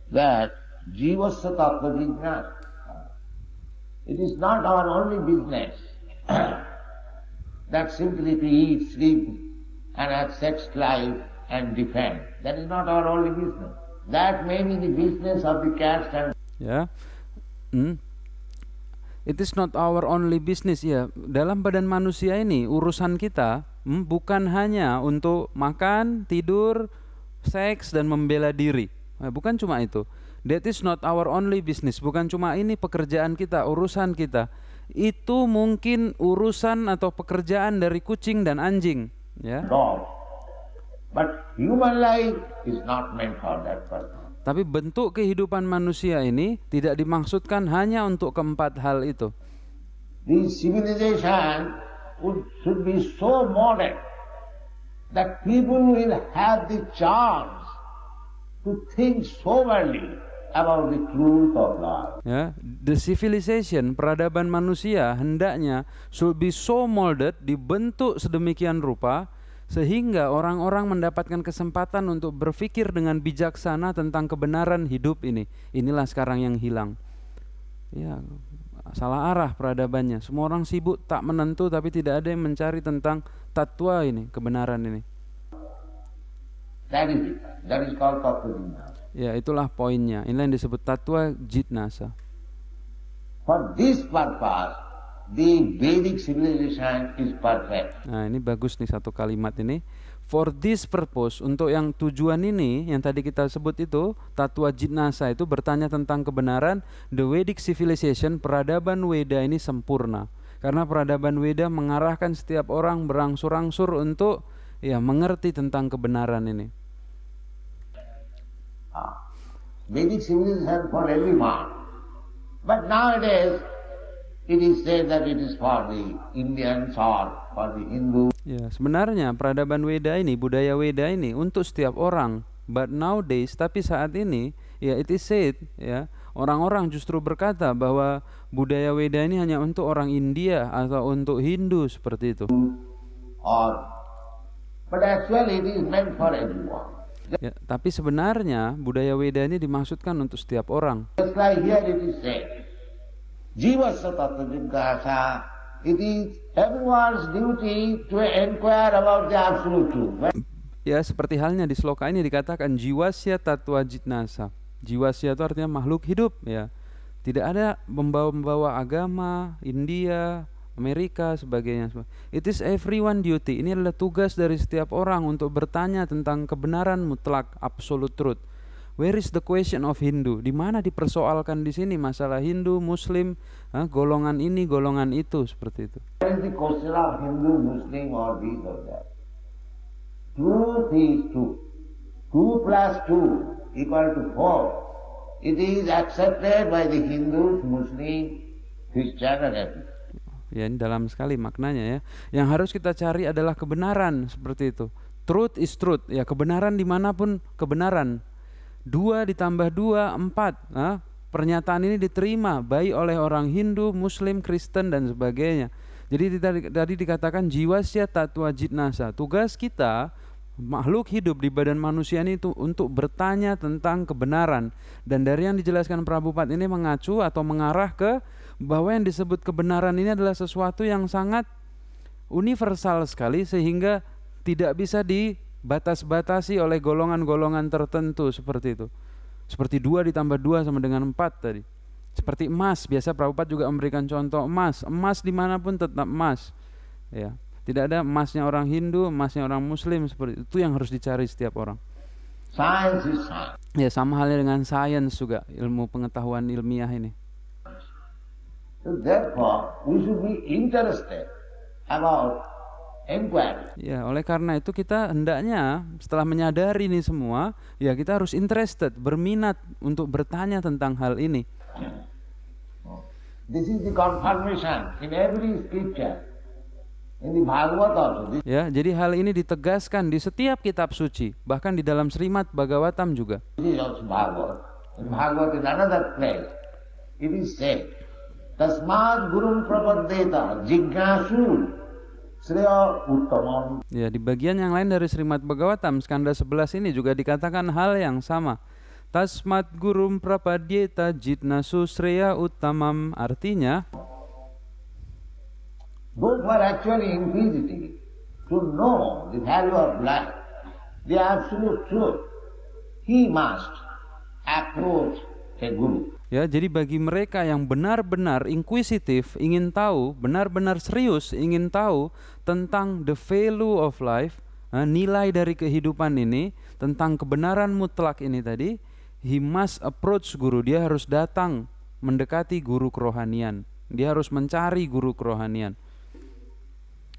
that jiva tattva It is not our only business that simply to eat, sleep, and have sex life and defend. That is not our only business. That may be the business of the caste and yeah. Hmm. It is not our only business ya. Dalam badan manusia ini urusan kita hmm, bukan hanya untuk makan, tidur, seks dan membela diri. Nah, bukan cuma itu. That is not our only business. Bukan cuma ini pekerjaan kita, urusan kita. Itu mungkin urusan atau pekerjaan dari kucing dan anjing, ya. No. But human life is not meant for that purpose. Tapi bentuk kehidupan manusia ini tidak dimaksudkan hanya untuk keempat hal itu. This civilization would, should be so modern that people will have the chance to think soberly Ya, the civilization, peradaban manusia hendaknya should be so molded, dibentuk sedemikian rupa sehingga orang-orang mendapatkan kesempatan untuk berpikir dengan bijaksana tentang kebenaran hidup ini. Inilah sekarang yang hilang. Ya, salah arah peradabannya. Semua orang sibuk tak menentu tapi tidak ada yang mencari tentang tatwa ini, kebenaran ini. That is it. That is called Ya, itulah poinnya. Inilah yang disebut tatwa jidnasa. For this purpose, the Vedic civilization is perfect. Nah, ini bagus nih satu kalimat ini. For this purpose, untuk yang tujuan ini yang tadi kita sebut itu tatwa jidnasa itu bertanya tentang kebenaran the Vedic civilization peradaban Weda ini sempurna. Karena peradaban Weda mengarahkan setiap orang berangsur-angsur untuk ya mengerti tentang kebenaran ini. Uh, ah. Vedic civilization for everyone. But nowadays, it is said that it is for the Indians or for the Hindu. Ya, sebenarnya peradaban Weda ini, budaya Weda ini untuk setiap orang. But nowadays, tapi saat ini, ya it is said, ya orang-orang justru berkata bahwa budaya Weda ini hanya untuk orang India atau untuk Hindu seperti itu. Or, but actually it is meant for everyone. Ya, tapi sebenarnya budaya Weda ini dimaksudkan untuk setiap orang. It is everyone's duty to inquire about the absolute truth. Ya, seperti halnya di sloka ini dikatakan jiwasya tatwa jitnasa. Jiwasya itu artinya makhluk hidup ya. Tidak ada membawa-membawa agama, India, Amerika sebagainya. It is everyone duty. Ini adalah tugas dari setiap orang untuk bertanya tentang kebenaran mutlak absolute truth. Where is the question of Hindu? Di mana dipersoalkan di sini masalah Hindu, Muslim, huh, golongan ini, golongan itu seperti itu. Where is the question of Hindu, Muslim or this or that? Truth is two. Two plus two equal to four. It is accepted by the Hindus, Muslim, Christian and everything ya ini dalam sekali maknanya ya yang harus kita cari adalah kebenaran seperti itu truth is truth ya kebenaran dimanapun kebenaran dua ditambah dua empat nah, pernyataan ini diterima baik oleh orang Hindu Muslim Kristen dan sebagainya jadi tadi dikatakan jiwa tak wajib nasa tugas kita makhluk hidup di badan manusia ini itu untuk bertanya tentang kebenaran dan dari yang dijelaskan Pat ini mengacu atau mengarah ke bahwa yang disebut kebenaran ini adalah sesuatu yang sangat universal sekali sehingga tidak bisa dibatas-batasi oleh golongan-golongan tertentu seperti itu. Seperti dua ditambah dua sama dengan empat tadi. Seperti emas, biasa Prabupat juga memberikan contoh emas. Emas dimanapun tetap emas. Ya, tidak ada emasnya orang Hindu, emasnya orang Muslim seperti itu. itu yang harus dicari setiap orang. Science science. Ya sama halnya dengan sains juga ilmu pengetahuan ilmiah ini. So therefore, we should be interested about inquiry. Ya, oleh karena itu kita hendaknya setelah menyadari ini semua, ya kita harus interested, berminat untuk bertanya tentang hal ini. Hmm. This is the confirmation in every scripture. In the Bhagavad also. This... Ya, jadi hal ini ditegaskan di setiap kitab suci, bahkan di dalam Srimad Bhagavatam juga. This is also Bhagavad. In Bhagavad is another place. It is said. Tasmat gurung prapardeta jignasul Sriya Uttamam. Ya, di bagian yang lain dari Srimad Bhagavatam skanda 11 ini juga dikatakan hal yang sama. Tasmat gurum prapadyeta jitnasu sreya uttamam artinya Both were actually inquisitive to know the value of life, the absolute truth. He must approach a guru. Ya, jadi bagi mereka yang benar-benar inquisitif ingin tahu, benar-benar serius ingin tahu tentang the value of life, eh, nilai dari kehidupan ini, tentang kebenaran mutlak ini tadi, he must approach guru, dia harus datang mendekati guru kerohanian. Dia harus mencari guru kerohanian.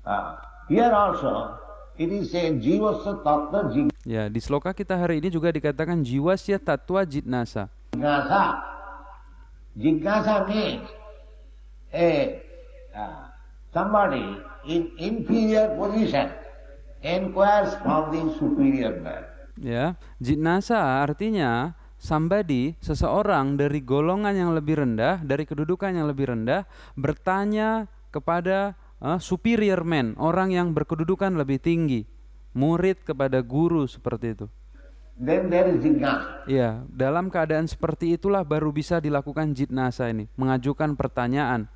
Uh, here also it is saying Ya, di sloka kita hari ini juga dikatakan jiwasya tatwa jitnasa. Jitnasa jigasa means eh, a, uh, somebody in inferior position inquires from the superior man. Ya, jinasa artinya somebody, seseorang dari golongan yang lebih rendah, dari kedudukan yang lebih rendah, bertanya kepada uh, superior man, orang yang berkedudukan lebih tinggi, murid kepada guru seperti itu then there is jidna. Iya, dalam keadaan seperti itulah baru bisa dilakukan jidnasa ini, mengajukan pertanyaan.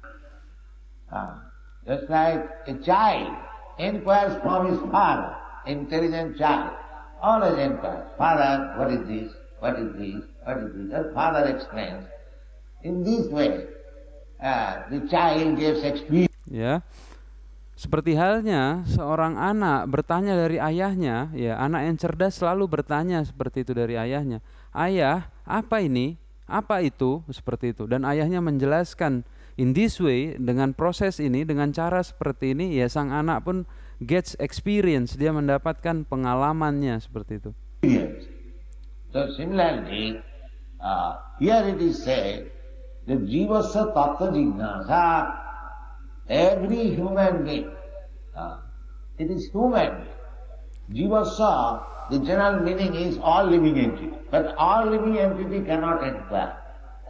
Ah, just like a child inquires from his father, intelligent child, always inquires, father, what is this, what is this, what is this, The father explains. In this way, uh, the child gives experience. Iya. Yeah seperti halnya seorang anak bertanya dari ayahnya, ya anak yang cerdas selalu bertanya seperti itu dari ayahnya. Ayah, apa ini? Apa itu? Seperti itu. Dan ayahnya menjelaskan in this way dengan proses ini, dengan cara seperti ini, ya sang anak pun gets experience, dia mendapatkan pengalamannya seperti itu. So similarly, uh, here it is said that sa tatta Jignasa every human being. Uh, it is human being. Jivasa, the general meaning is all living entity. But all living entity cannot enter,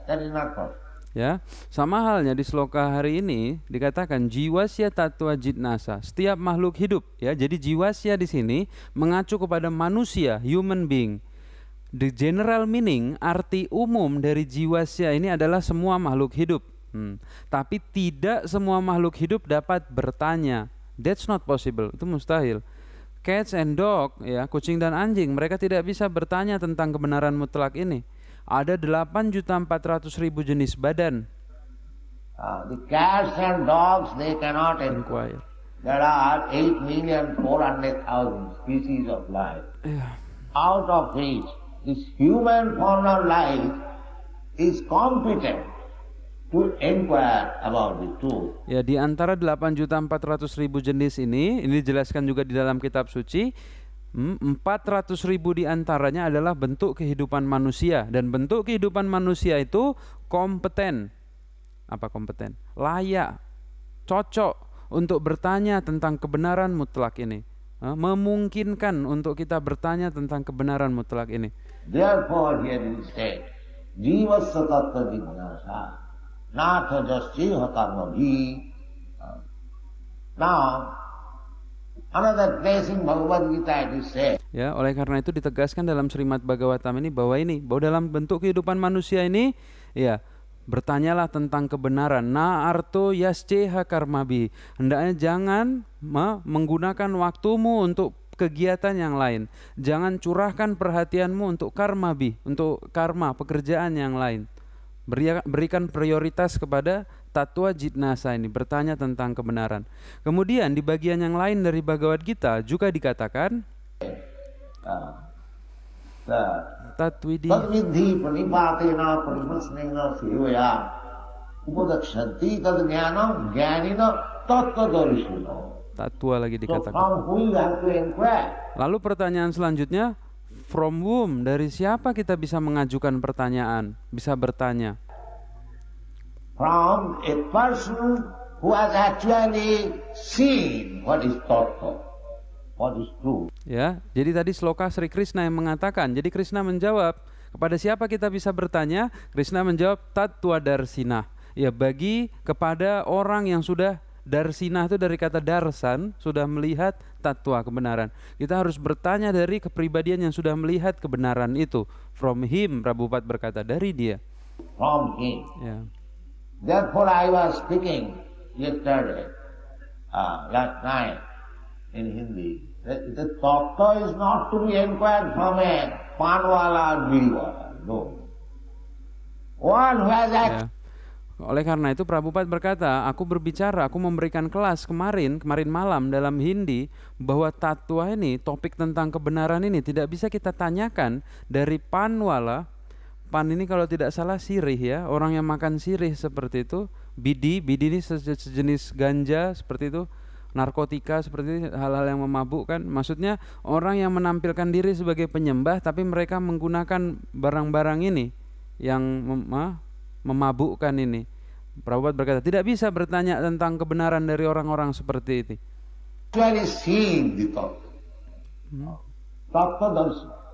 That is not possible. Ya, sama halnya di sloka hari ini dikatakan jiwasya tatwa jitnasa, setiap makhluk hidup ya. Jadi jiwasya di sini mengacu kepada manusia, human being. The general meaning arti umum dari jiwasya ini adalah semua makhluk hidup Hmm. Tapi tidak semua makhluk hidup dapat bertanya. That's not possible. Itu mustahil. Cats and dog, ya, kucing dan anjing, mereka tidak bisa bertanya tentang kebenaran mutlak ini. Ada 8.400.000 jenis badan. Uh, the cats and dogs they cannot inquire. There are million thousand species of life. Yeah. Out of which this human form of life is competent Ya di antara juta Ya, di antara 8.400.000 jenis ini, ini dijelaskan juga di dalam kitab suci, 400.000 hmm, di antaranya adalah bentuk kehidupan manusia dan bentuk kehidupan manusia itu kompeten. Apa kompeten? Layak, cocok untuk bertanya tentang kebenaran mutlak ini. Eh, memungkinkan untuk kita bertanya tentang kebenaran mutlak ini. Therefore, here we say, jiva satatta not just Jivakarmadhi. Now, another place in Bhagavad Gita it is said. Ya, oleh karena itu ditegaskan dalam Srimad Bhagavatam ini bahwa ini bahwa dalam bentuk kehidupan manusia ini ya bertanyalah tentang kebenaran. Na arto yasceha karmabi. Hendaknya jangan menggunakan waktumu untuk kegiatan yang lain. Jangan curahkan perhatianmu untuk karmabi, untuk karma, pekerjaan yang lain. Berikan prioritas kepada tatwa jitnasa ini, bertanya tentang kebenaran. Kemudian di bagian yang lain dari Bhagavad Gita juga dikatakan tatwa lagi dikatakan. Lalu pertanyaan selanjutnya, From whom? Dari siapa kita bisa mengajukan pertanyaan, bisa bertanya? From a person who has actually seen what is taught what is true. Ya, jadi tadi sloka Sri Krishna yang mengatakan. Jadi Krishna menjawab, kepada siapa kita bisa bertanya? Krishna menjawab, Tatwa Darsina. Ya, bagi kepada orang yang sudah Darsinah itu dari kata darsan, sudah melihat tatwa kebenaran. Kita harus bertanya dari kepribadian yang sudah melihat kebenaran itu. From him, Prabupat berkata, dari dia. From him. Yeah. Therefore I was speaking yesterday, uh, last night in Hindi. The, the is not to be inquired from a panwala or No. One who has yeah. Ya. Oleh karena itu Prabhupada berkata, aku berbicara, aku memberikan kelas kemarin, kemarin malam dalam Hindi bahwa tatwa ini, topik tentang kebenaran ini tidak bisa kita tanyakan dari panwala. Pan ini kalau tidak salah sirih ya, orang yang makan sirih seperti itu, bidi, bidi ini sejenis ganja seperti itu, narkotika seperti hal-hal yang memabukkan. Maksudnya orang yang menampilkan diri sebagai penyembah tapi mereka menggunakan barang-barang ini yang ah, memabukkan ini. Prabhupada berkata, tidak bisa bertanya tentang kebenaran dari orang-orang seperti itu. Hmm.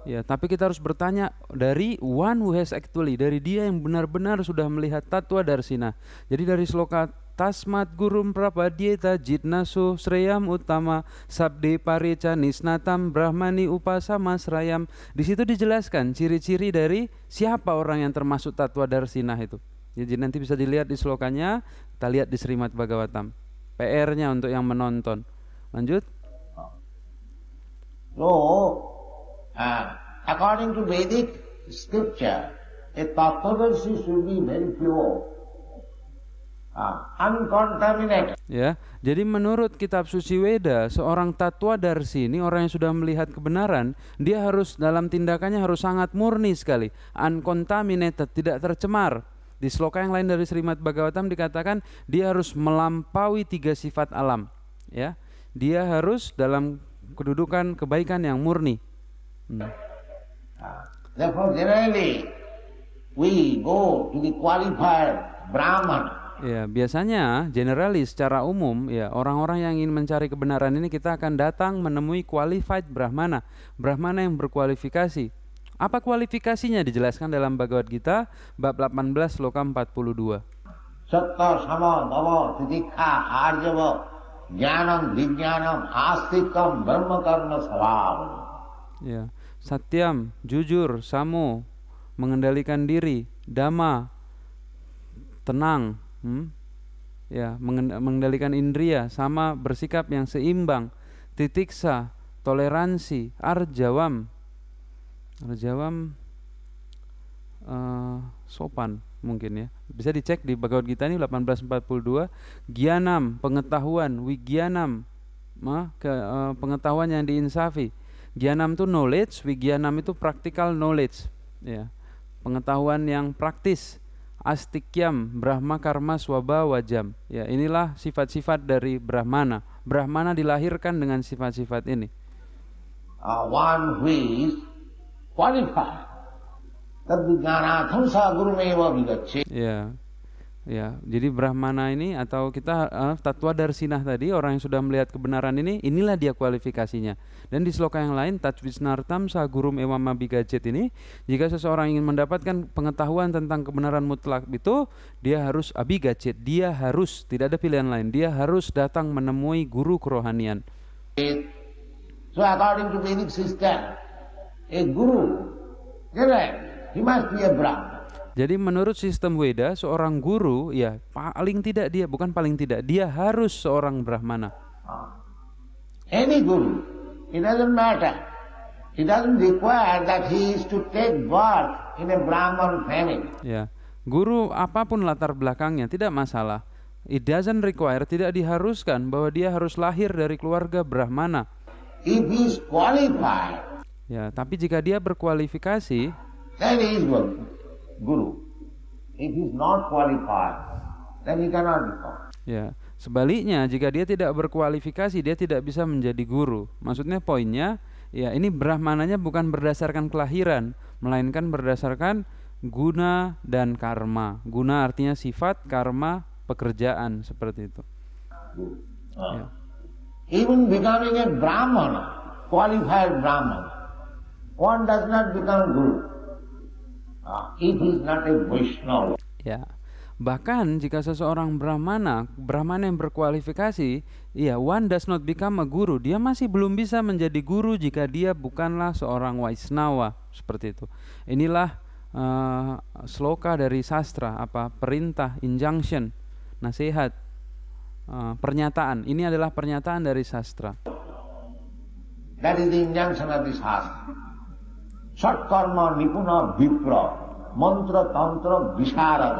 Ya, tapi kita harus bertanya dari one who has actually, dari dia yang benar-benar sudah melihat tatwa darsina. Jadi dari sloka tasmat gurum prapadyeta jitnasu sreyam utama sabde pareca nisnatam brahmani upasama srayam di situ dijelaskan ciri-ciri dari siapa orang yang termasuk tatwa darsinah itu ya, jadi nanti bisa dilihat di selokannya, kita lihat di Srimad Bhagavatam PR-nya untuk yang menonton lanjut so uh, according to Vedic scripture a tatvadarshi should be very pure Ah, uncontaminated. Ya, jadi menurut kitab suci Weda, seorang tatwa darsi ini orang yang sudah melihat kebenaran, dia harus dalam tindakannya harus sangat murni sekali, uncontaminated, tidak tercemar. Di sloka yang lain dari Srimad Bhagavatam dikatakan dia harus melampaui tiga sifat alam, ya. Dia harus dalam kedudukan kebaikan yang murni. Hmm. Ah, therefore, generally we go to the qualified Brahman Ya, biasanya generalis secara umum ya orang-orang yang ingin mencari kebenaran ini kita akan datang menemui qualified brahmana, brahmana yang berkualifikasi. Apa kualifikasinya dijelaskan dalam Bhagavad Gita bab 18 sloka 42. Satta sama bhava titikha arjava jnanam vijnanam astikam brahma karma swabhav. Ya, satyam, jujur, samu, mengendalikan diri, dama, tenang, hmm? ya mengendalikan indria sama bersikap yang seimbang titiksa toleransi arjawam arjawam uh, sopan mungkin ya bisa dicek di Bhagavad Gita ini 1842 gianam pengetahuan wigianam ma, uh, pengetahuan yang diinsafi gianam itu knowledge wigianam itu practical knowledge ya pengetahuan yang praktis astikyam, brahma karma swaba wajam. Ya, inilah sifat-sifat dari brahmana. Brahmana dilahirkan dengan sifat-sifat ini. Uh, one who is qualified. Tad yeah. Ya, jadi Brahmana ini atau kita uh, eh, tatwa darsinah tadi orang yang sudah melihat kebenaran ini inilah dia kualifikasinya. Dan di sloka yang lain tajwisnartam sagurum ewama bigajet ini jika seseorang ingin mendapatkan pengetahuan tentang kebenaran mutlak itu dia harus abigajet, dia harus tidak ada pilihan lain, dia harus datang menemui guru kerohanian. So according to Vedic system, a guru, he must be a Brahmana. Jadi menurut sistem Weda, seorang guru ya paling tidak dia bukan paling tidak dia harus seorang brahmana. Ah. Any guru, it doesn't matter. It doesn't require that he is to take birth in a Brahman family. Ya, guru apapun latar belakangnya tidak masalah. It doesn't require, tidak diharuskan bahwa dia harus lahir dari keluarga Brahmana. If he is qualified, ya, tapi jika dia berkualifikasi, then he is good guru. If he's not qualified, then he cannot be taught. Ya, sebaliknya jika dia tidak berkualifikasi, dia tidak bisa menjadi guru. Maksudnya poinnya, ya ini brahmananya bukan berdasarkan kelahiran, melainkan berdasarkan guna dan karma. Guna artinya sifat, karma pekerjaan seperti itu. ya. Ah. Even becoming a brahmana, qualified brahmana, one does not become guru. Ya. Bahkan jika seseorang Brahmana, Brahmana yang berkualifikasi, ya one does not become a guru. Dia masih belum bisa menjadi guru jika dia bukanlah seorang Waisnawa seperti itu. Inilah uh, sloka dari sastra apa perintah injunction nasihat uh, pernyataan ini adalah pernyataan dari sastra that is injunction of this sastra ষটকর্ম নিপুণ বিপ্র মন্ত্রতন্ত্র বিশারদ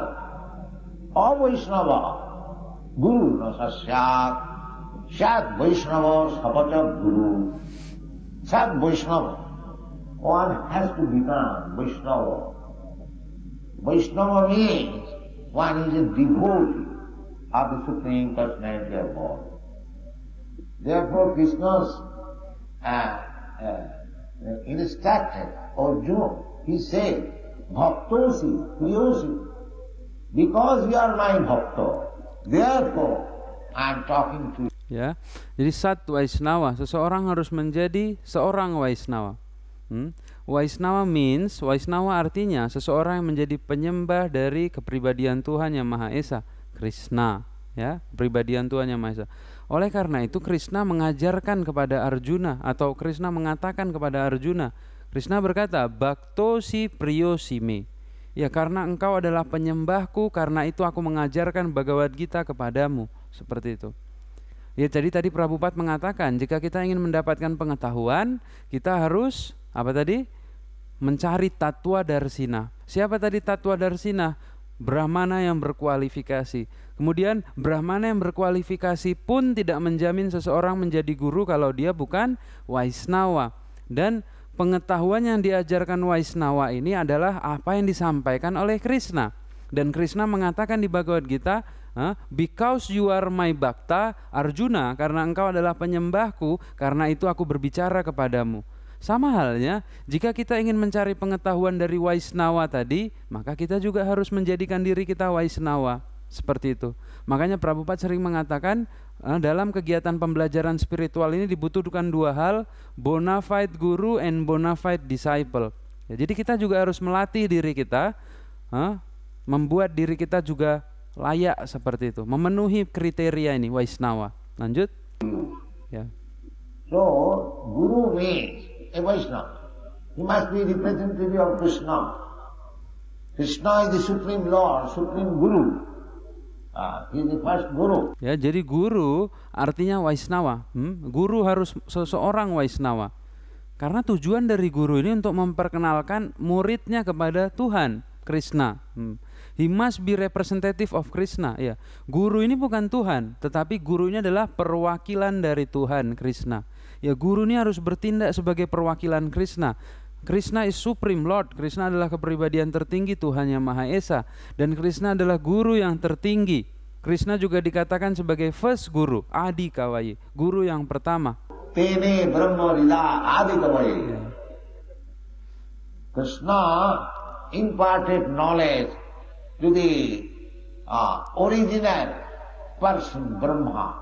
অবৈষ্ণব গুরু নস্যাত স্যাত বৈষ্ণব শপথ গুরু স্যাত বৈষ্ণব ওয়ান হ্যাজ টু বিকাম বৈষ্ণব বৈষ্ণব means one is a devotee of the Supreme Personality of God. Therefore Krishna's uh, uh, instructed Arjuna, He said, Bhaktosi, Priyosi, because you are my Bhakta, therefore I am talking to you. Ya, jadi sat Vaisnava, seseorang harus menjadi seorang Vaisnava. Hmm? Vaisnava means, Vaisnava artinya seseorang yang menjadi penyembah dari kepribadian Tuhan yang Maha Esa, Krishna. Ya, kepribadian Tuhan yang Maha Esa. Oleh karena itu Krishna mengajarkan kepada Arjuna atau Krishna mengatakan kepada Arjuna, Krishna berkata, Baktosi priyosime. Ya karena engkau adalah penyembahku, karena itu aku mengajarkan Bhagavad Gita kepadamu. Seperti itu. Ya jadi tadi Prabhupada mengatakan, jika kita ingin mendapatkan pengetahuan, kita harus, apa tadi? Mencari tatwa darsina. Siapa tadi tatwa darsina? Brahmana yang berkualifikasi. Kemudian Brahmana yang berkualifikasi pun tidak menjamin seseorang menjadi guru kalau dia bukan Waisnawa. Dan pengetahuan yang diajarkan Waisnawa ini adalah apa yang disampaikan oleh Krishna. Dan Krishna mengatakan di Bhagavad Gita, because you are my bhakta Arjuna, karena engkau adalah penyembahku, karena itu aku berbicara kepadamu. Sama halnya, jika kita ingin mencari pengetahuan dari Waisnawa tadi, maka kita juga harus menjadikan diri kita Waisnawa. Seperti itu. Makanya Prabhupada sering mengatakan Eh, dalam kegiatan pembelajaran spiritual ini dibutuhkan dua hal, bona fide guru and bona fide disciple. Ya, jadi kita juga harus melatih diri kita, huh, eh, membuat diri kita juga layak seperti itu, memenuhi kriteria ini Waisnawa. Lanjut. Ya. So, guru means a eh, Vaishnava. He must be representative of Krishna. Krishna is the supreme Lord, supreme guru. Ah, guru. Ya, jadi guru artinya Waisnawa. Hmm? Guru harus seseorang Waisnawa. Karena tujuan dari guru ini untuk memperkenalkan muridnya kepada Tuhan, Krishna. Hmm. He must be representative of Krishna. Ya, guru ini bukan Tuhan, tetapi gurunya adalah perwakilan dari Tuhan, Krishna. Ya, guru ini harus bertindak sebagai perwakilan Krishna Krishna is Supreme Lord. Krishna adalah kepribadian tertinggi Tuhan Yang Maha Esa dan Krishna adalah guru yang tertinggi. Krishna juga dikatakan sebagai first guru, Adi Kawai, guru yang pertama. Teme Brahma Lila Adi Kawai. Ya. Krishna imparted knowledge to the uh, original person Brahma.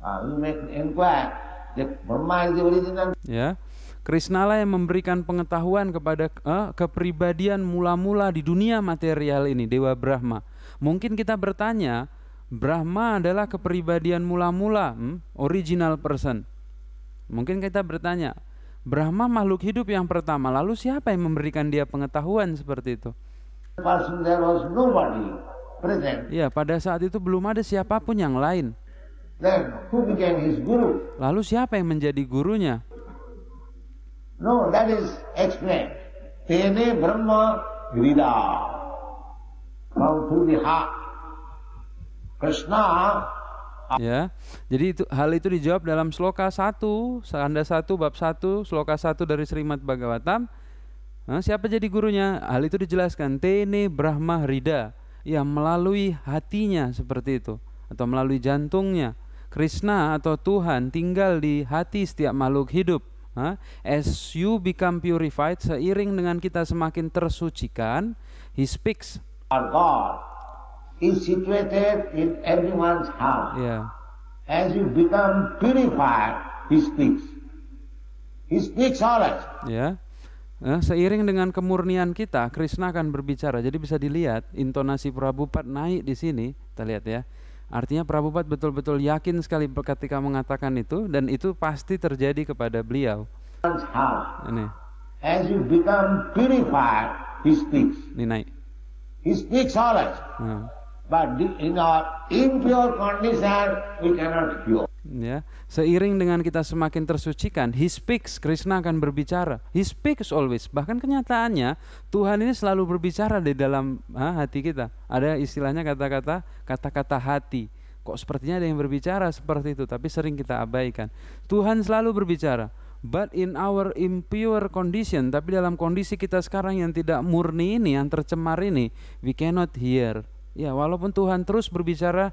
Uh, you make inquire that Brahma is the original. Yeah. Krishna lah yang memberikan pengetahuan kepada eh, kepribadian mula-mula di dunia material ini, Dewa Brahma. Mungkin kita bertanya, Brahma adalah kepribadian mula-mula, hmm, original person. Mungkin kita bertanya, Brahma makhluk hidup yang pertama, lalu siapa yang memberikan dia pengetahuan seperti itu? Ya, pada saat itu belum ada siapapun yang lain. Lalu siapa yang menjadi gurunya? No, that is explained. Tene Brahma Grida. Come through the heart. Krishna Ya, jadi itu, hal itu dijawab dalam sloka 1, Anda 1, bab 1, sloka 1 dari Srimad Bhagavatam. Nah, siapa jadi gurunya? Hal itu dijelaskan Tene Brahma rida, ya melalui hatinya seperti itu atau melalui jantungnya. Krishna atau Tuhan tinggal di hati setiap makhluk hidup. As you become purified, seiring dengan kita semakin tersucikan, he speaks. Our God is situated in everyone's heart. Yeah. As you become purified, he speaks. He speaks always. Yeah. Nah, seiring dengan kemurnian kita, Krishna akan berbicara. Jadi bisa dilihat intonasi Prabhupada naik di sini. Kita lihat ya. Artinya Prabhupada betul-betul yakin sekali ketika mengatakan itu dan itu pasti terjadi kepada beliau. Ini. As you become purified, he speaks. Ini naik. He speaks always. Hmm. But in our impure condition, we cannot hear ya seiring dengan kita semakin tersucikan he speaks Krishna akan berbicara he speaks always bahkan kenyataannya Tuhan ini selalu berbicara di dalam ha, hati kita ada istilahnya kata-kata kata-kata hati kok sepertinya ada yang berbicara seperti itu tapi sering kita abaikan Tuhan selalu berbicara but in our impure condition tapi dalam kondisi kita sekarang yang tidak murni ini yang tercemar ini we cannot hear ya walaupun Tuhan terus berbicara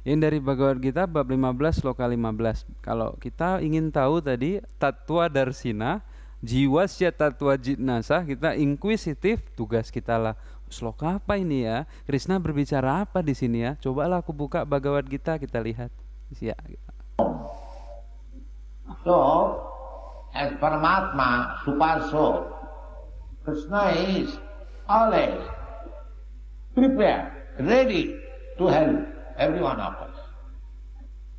Yang dari Bhagavad Gita bab 15 loka 15. Kalau kita ingin tahu tadi tatwa darsina, jiwa tatwa jitnasa, kita inquisitif tugas kita lah. Sloka apa ini ya? Krishna berbicara apa di sini ya? Cobalah aku buka Bhagavad Gita kita lihat. Ya. So, as Paramatma, super Krishna is always prepared, ready to help everyone of us.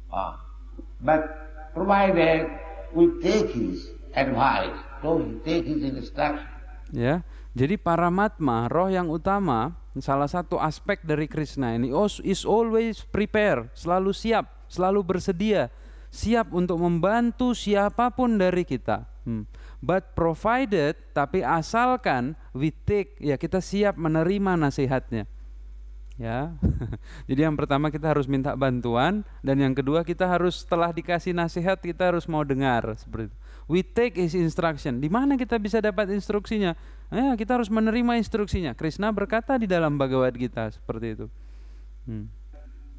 ah, but provided we take his advice, so we take his instruction. Ya, jadi paramatma, roh yang utama, salah satu aspek dari Krishna ini is always prepare, selalu siap, selalu bersedia, siap untuk membantu siapapun dari kita. Hmm. But provided, tapi asalkan we take, ya kita siap menerima nasihatnya ya. Jadi yang pertama kita harus minta bantuan dan yang kedua kita harus setelah dikasih nasihat kita harus mau dengar seperti itu. We take his instruction. Di mana kita bisa dapat instruksinya? Eh, kita harus menerima instruksinya. Krishna berkata di dalam Bhagavad Gita seperti itu. Hmm.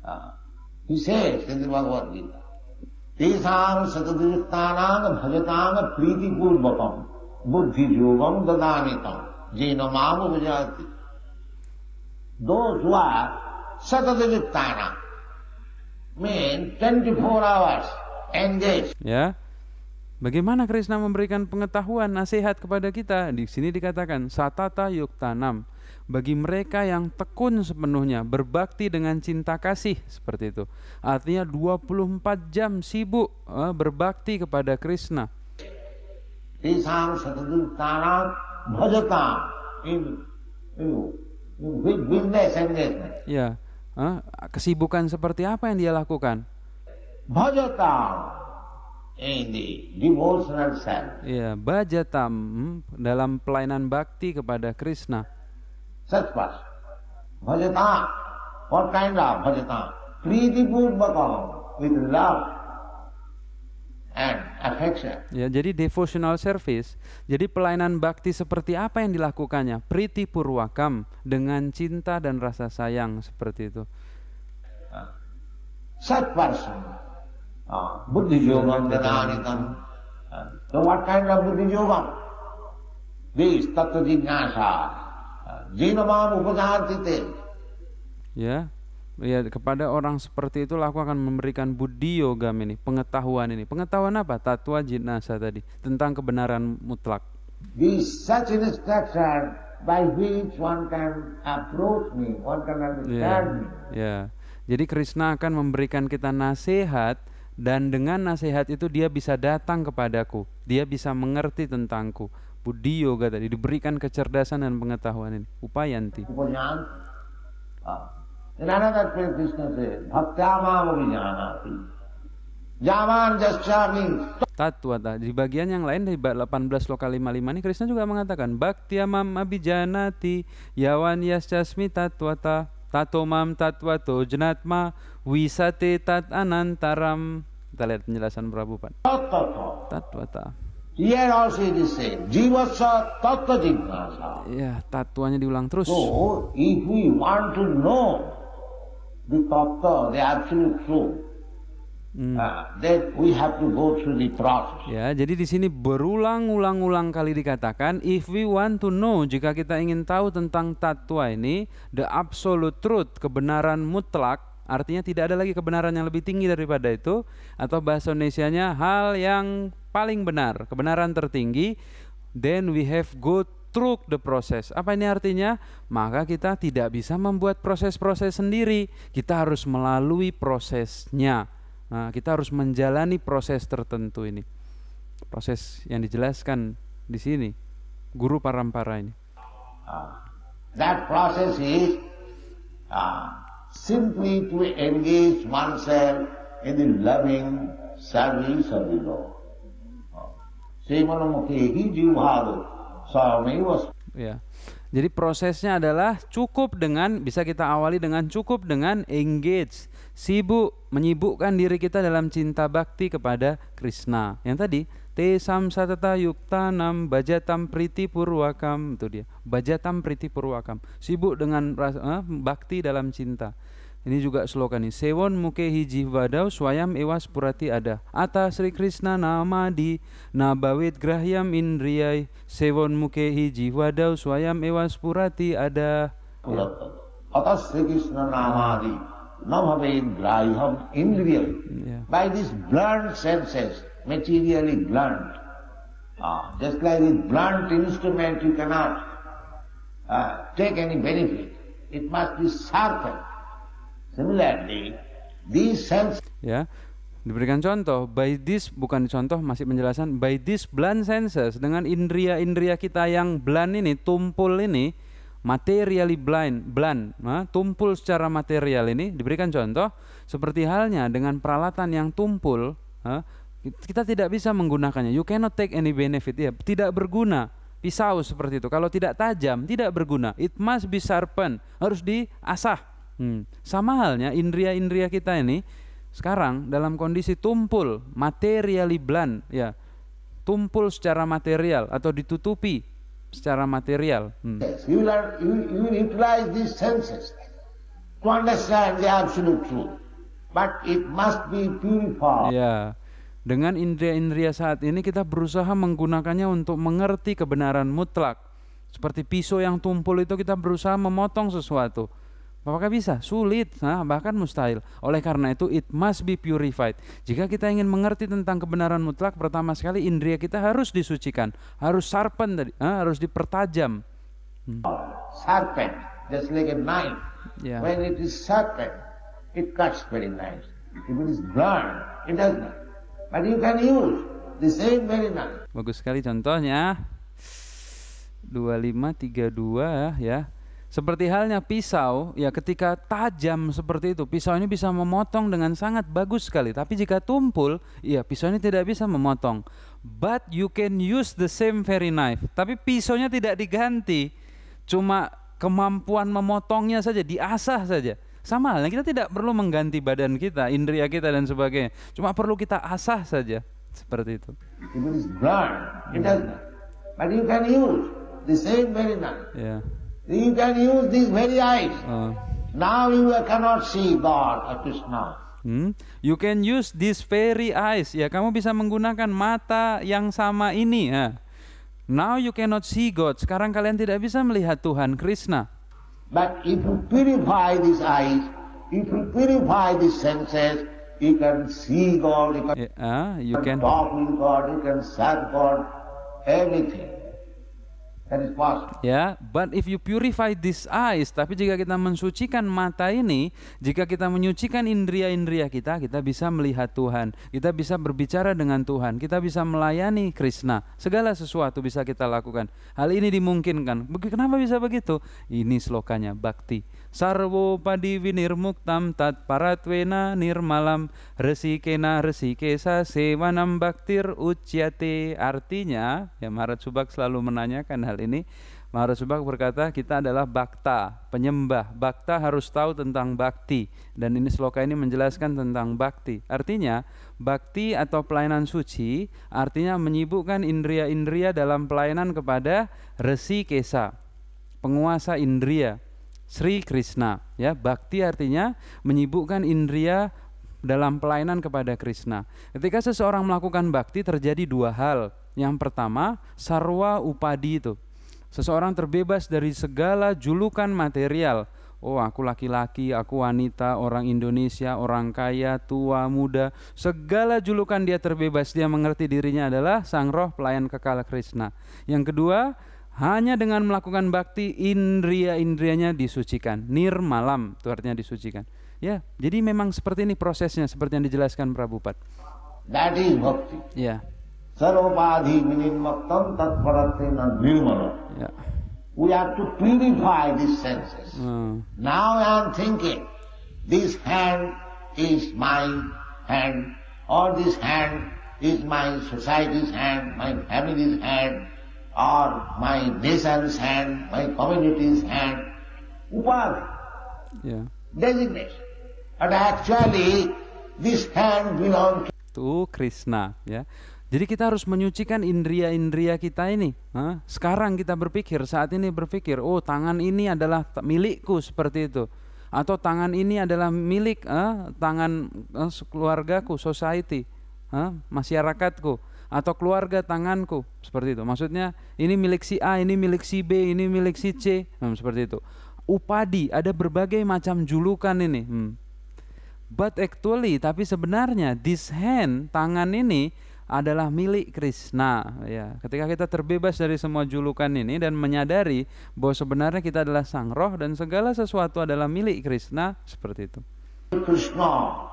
Uh, he said in the Bhagavad Gita, bhajatang priti purvakam buddhi yogam dadanitam jena mamu Those who are satatajittana mean 24 hours engaged. Ya. Bagaimana Krishna memberikan pengetahuan nasihat kepada kita? Di sini dikatakan satata yuktanam bagi mereka yang tekun sepenuhnya berbakti dengan cinta kasih seperti itu. Artinya 24 jam sibuk eh, berbakti kepada Krishna. Tisam satatajittana bhajata in, in Ya. Huh? Kesibukan seperti apa yang dia lakukan? Bhajatam ini devotional service. Ya, bhajatam hmm, dalam pelayanan bakti kepada Krishna. Satpas. Bhajatam. What kind of bhajatam? Priti with love affection. Ya, jadi devotional service. Jadi pelayanan bakti seperti apa yang dilakukannya? Priti purwakam dengan cinta dan rasa sayang seperti itu. Ah. Sat person, ah, Buddhi Yogam, Dhananitam, so what kind of Buddhi Yogam? This Tattva Jignasa, ah, Jinamam Upadhantite. Ya, yeah ya kepada orang seperti itulah aku akan memberikan budi yoga ini pengetahuan ini pengetahuan apa tatwa jinasa tadi tentang kebenaran mutlak this such instruction by which one can approach me one can understand yeah. me yeah. jadi Krishna akan memberikan kita nasihat dan dengan nasihat itu dia bisa datang kepadaku dia bisa mengerti tentangku budi yoga tadi diberikan kecerdasan dan pengetahuan ini upayanti Upayanti. Ah. Another place Krishna says, Bhaktyamam Abhijanati. Jaman jasyami. Tatwata. Di bagian yang lain dari 18 lokal 55 ini Krishna juga mengatakan amam Abhijanati Yawan Yascasmi Tatwata Tatomam Tatwato Jenatma Wisate Tat Anantaram Kita lihat penjelasan Prabhupada Tatwata Tatwata Here also it is said, Jivasa Tatta Jignasa. Ya, tatwanya diulang terus. So, if we want to know the tattva, the absolute truth. Hmm. Uh, then we have to go through the process. Ya, jadi di sini berulang-ulang-ulang kali dikatakan, if we want to know, jika kita ingin tahu tentang tatwa ini, the absolute truth, kebenaran mutlak, artinya tidak ada lagi kebenaran yang lebih tinggi daripada itu, atau bahasa Indonesia-nya hal yang paling benar, kebenaran tertinggi, then we have go through the process. Apa ini artinya? Maka kita tidak bisa membuat proses-proses sendiri. Kita harus melalui prosesnya. Nah, kita harus menjalani proses tertentu ini. Proses yang dijelaskan di sini guru parampara ini. Uh, that process is uh, simply to engage oneself in the loving service of the Lord. Ah, Sri Manamukhi Ya. Jadi prosesnya adalah cukup dengan bisa kita awali dengan cukup dengan engage, sibuk menyibukkan diri kita dalam cinta bakti kepada Krishna. Yang tadi te samsatata yuktanam bajatam priti purwakam itu dia. Bajatam priti purwakam. Sibuk dengan eh, bakti dalam cinta. Ini juga slogan nih. Sewon mukehi jihvadau swayam ewas purati ada. Ata Sri Krishna namadi nabawit grahyam indriyai. Sewon mukehi jihvadau swayam ewas purati ada. Ya. Ata Sri Krishna namadi nabawit grahyam indriyai. Ya. By these blunt senses, materially blunt. Uh, just like with blunt instrument you cannot uh, take any benefit. It must be sharpened. Similarly, these sense ya diberikan contoh by this bukan contoh masih penjelasan by this blunt senses dengan indria-indria kita yang blunt ini tumpul ini materially blind blunt nah, tumpul secara material ini diberikan contoh seperti halnya dengan peralatan yang tumpul ha? kita tidak bisa menggunakannya you cannot take any benefit ya tidak berguna pisau seperti itu kalau tidak tajam tidak berguna it must be sharpened harus diasah Hmm. Sama halnya indria-indria kita ini sekarang dalam kondisi tumpul, materially blind, ya. Tumpul secara material atau ditutupi secara material. Hmm. You, learn, you, you utilize these senses to understand the absolute truth. But it must be purified. Ya. Dengan indria-indria saat ini kita berusaha menggunakannya untuk mengerti kebenaran mutlak. Seperti pisau yang tumpul itu kita berusaha memotong sesuatu Apakah bisa? Sulit, nah, bahkan mustahil. Oleh karena itu, it must be purified. Jika kita ingin mengerti tentang kebenaran mutlak, pertama sekali indria kita harus disucikan, harus sarpen tadi, nah, harus dipertajam. Hmm. Sarpen, just like a knife. Yeah. When it is sharpen, it cuts very nice. If it is blunt, it does not. But you can use the same very nice. Bagus sekali contohnya. 2532 ya seperti halnya pisau, ya ketika tajam seperti itu, pisau ini bisa memotong dengan sangat bagus sekali. Tapi jika tumpul, ya pisau ini tidak bisa memotong. But you can use the same very knife. Tapi pisaunya tidak diganti, cuma kemampuan memotongnya saja, diasah saja. Sama halnya kita tidak perlu mengganti badan kita, indria kita dan sebagainya. Cuma perlu kita asah saja, seperti itu. It is blunt, it does But you can use the same very knife. Yeah. You can use these very eyes. Uh. Now you cannot see God or uh, Krishna. Hmm? You can use this very eyes. Ya, kamu bisa menggunakan mata yang sama ini. Ya. Now you cannot see God. Sekarang kalian tidak bisa melihat Tuhan Krishna. But if you purify these eyes, if you purify these senses, you can see God, you can, yeah, ya, you can talk with God, you can serve God, everything. Ya, but if you purify these eyes, tapi jika kita mensucikan mata ini, jika kita menyucikan indria-indria kita, kita bisa melihat Tuhan, kita bisa berbicara dengan Tuhan, kita bisa melayani Krishna. Segala sesuatu bisa kita lakukan. Hal ini dimungkinkan. Kenapa bisa begitu? Ini slokanya bakti sarvo padi muktam tat paratvena nirmalam resikena resikesa sewanam baktir uciate artinya ya Maharaj Subak selalu menanyakan hal ini Maharaj Subak berkata kita adalah bakta, penyembah. Bakta harus tahu tentang bakti dan ini sloka ini menjelaskan tentang bakti. Artinya bakti atau pelayanan suci artinya menyibukkan indria-indria dalam pelayanan kepada resi kesa, penguasa indria. Sri Krishna ya bakti artinya menyibukkan indria dalam pelayanan kepada Krishna. Ketika seseorang melakukan bakti terjadi dua hal. Yang pertama, sarwa upadi itu. Seseorang terbebas dari segala julukan material. Oh, aku laki-laki, aku wanita, orang Indonesia, orang kaya, tua, muda. Segala julukan dia terbebas. Dia mengerti dirinya adalah sang roh pelayan kekal Krishna. Yang kedua, hanya dengan melakukan bakti indria-indrianya disucikan. Nir malam itu artinya disucikan. Ya, jadi memang seperti ini prosesnya seperti yang dijelaskan Pat. That is bhakti. Ya. Sarvopadhi minimaktam tatparatena nirmala. Ya. We have to purify these senses. Hmm. Now I am thinking, this hand is my hand, or this hand is my society's hand, my family's hand, or my nation's hand, my community's hand, upadhi, yeah. designation. But actually this hand belongs to Krishna. Ya. Jadi kita harus menyucikan indria-indria kita ini. Hah? Sekarang kita berpikir, saat ini berpikir, oh tangan ini adalah milikku seperti itu. Atau tangan ini adalah milik eh, tangan eh, keluargaku, society, eh, masyarakatku atau keluarga tanganku seperti itu maksudnya ini milik si A ini milik si B ini milik si C hmm, seperti itu upadi ada berbagai macam julukan ini hmm. but actually tapi sebenarnya this hand tangan ini adalah milik Krishna ya ketika kita terbebas dari semua julukan ini dan menyadari bahwa sebenarnya kita adalah sang roh dan segala sesuatu adalah milik Krishna seperti itu Krishna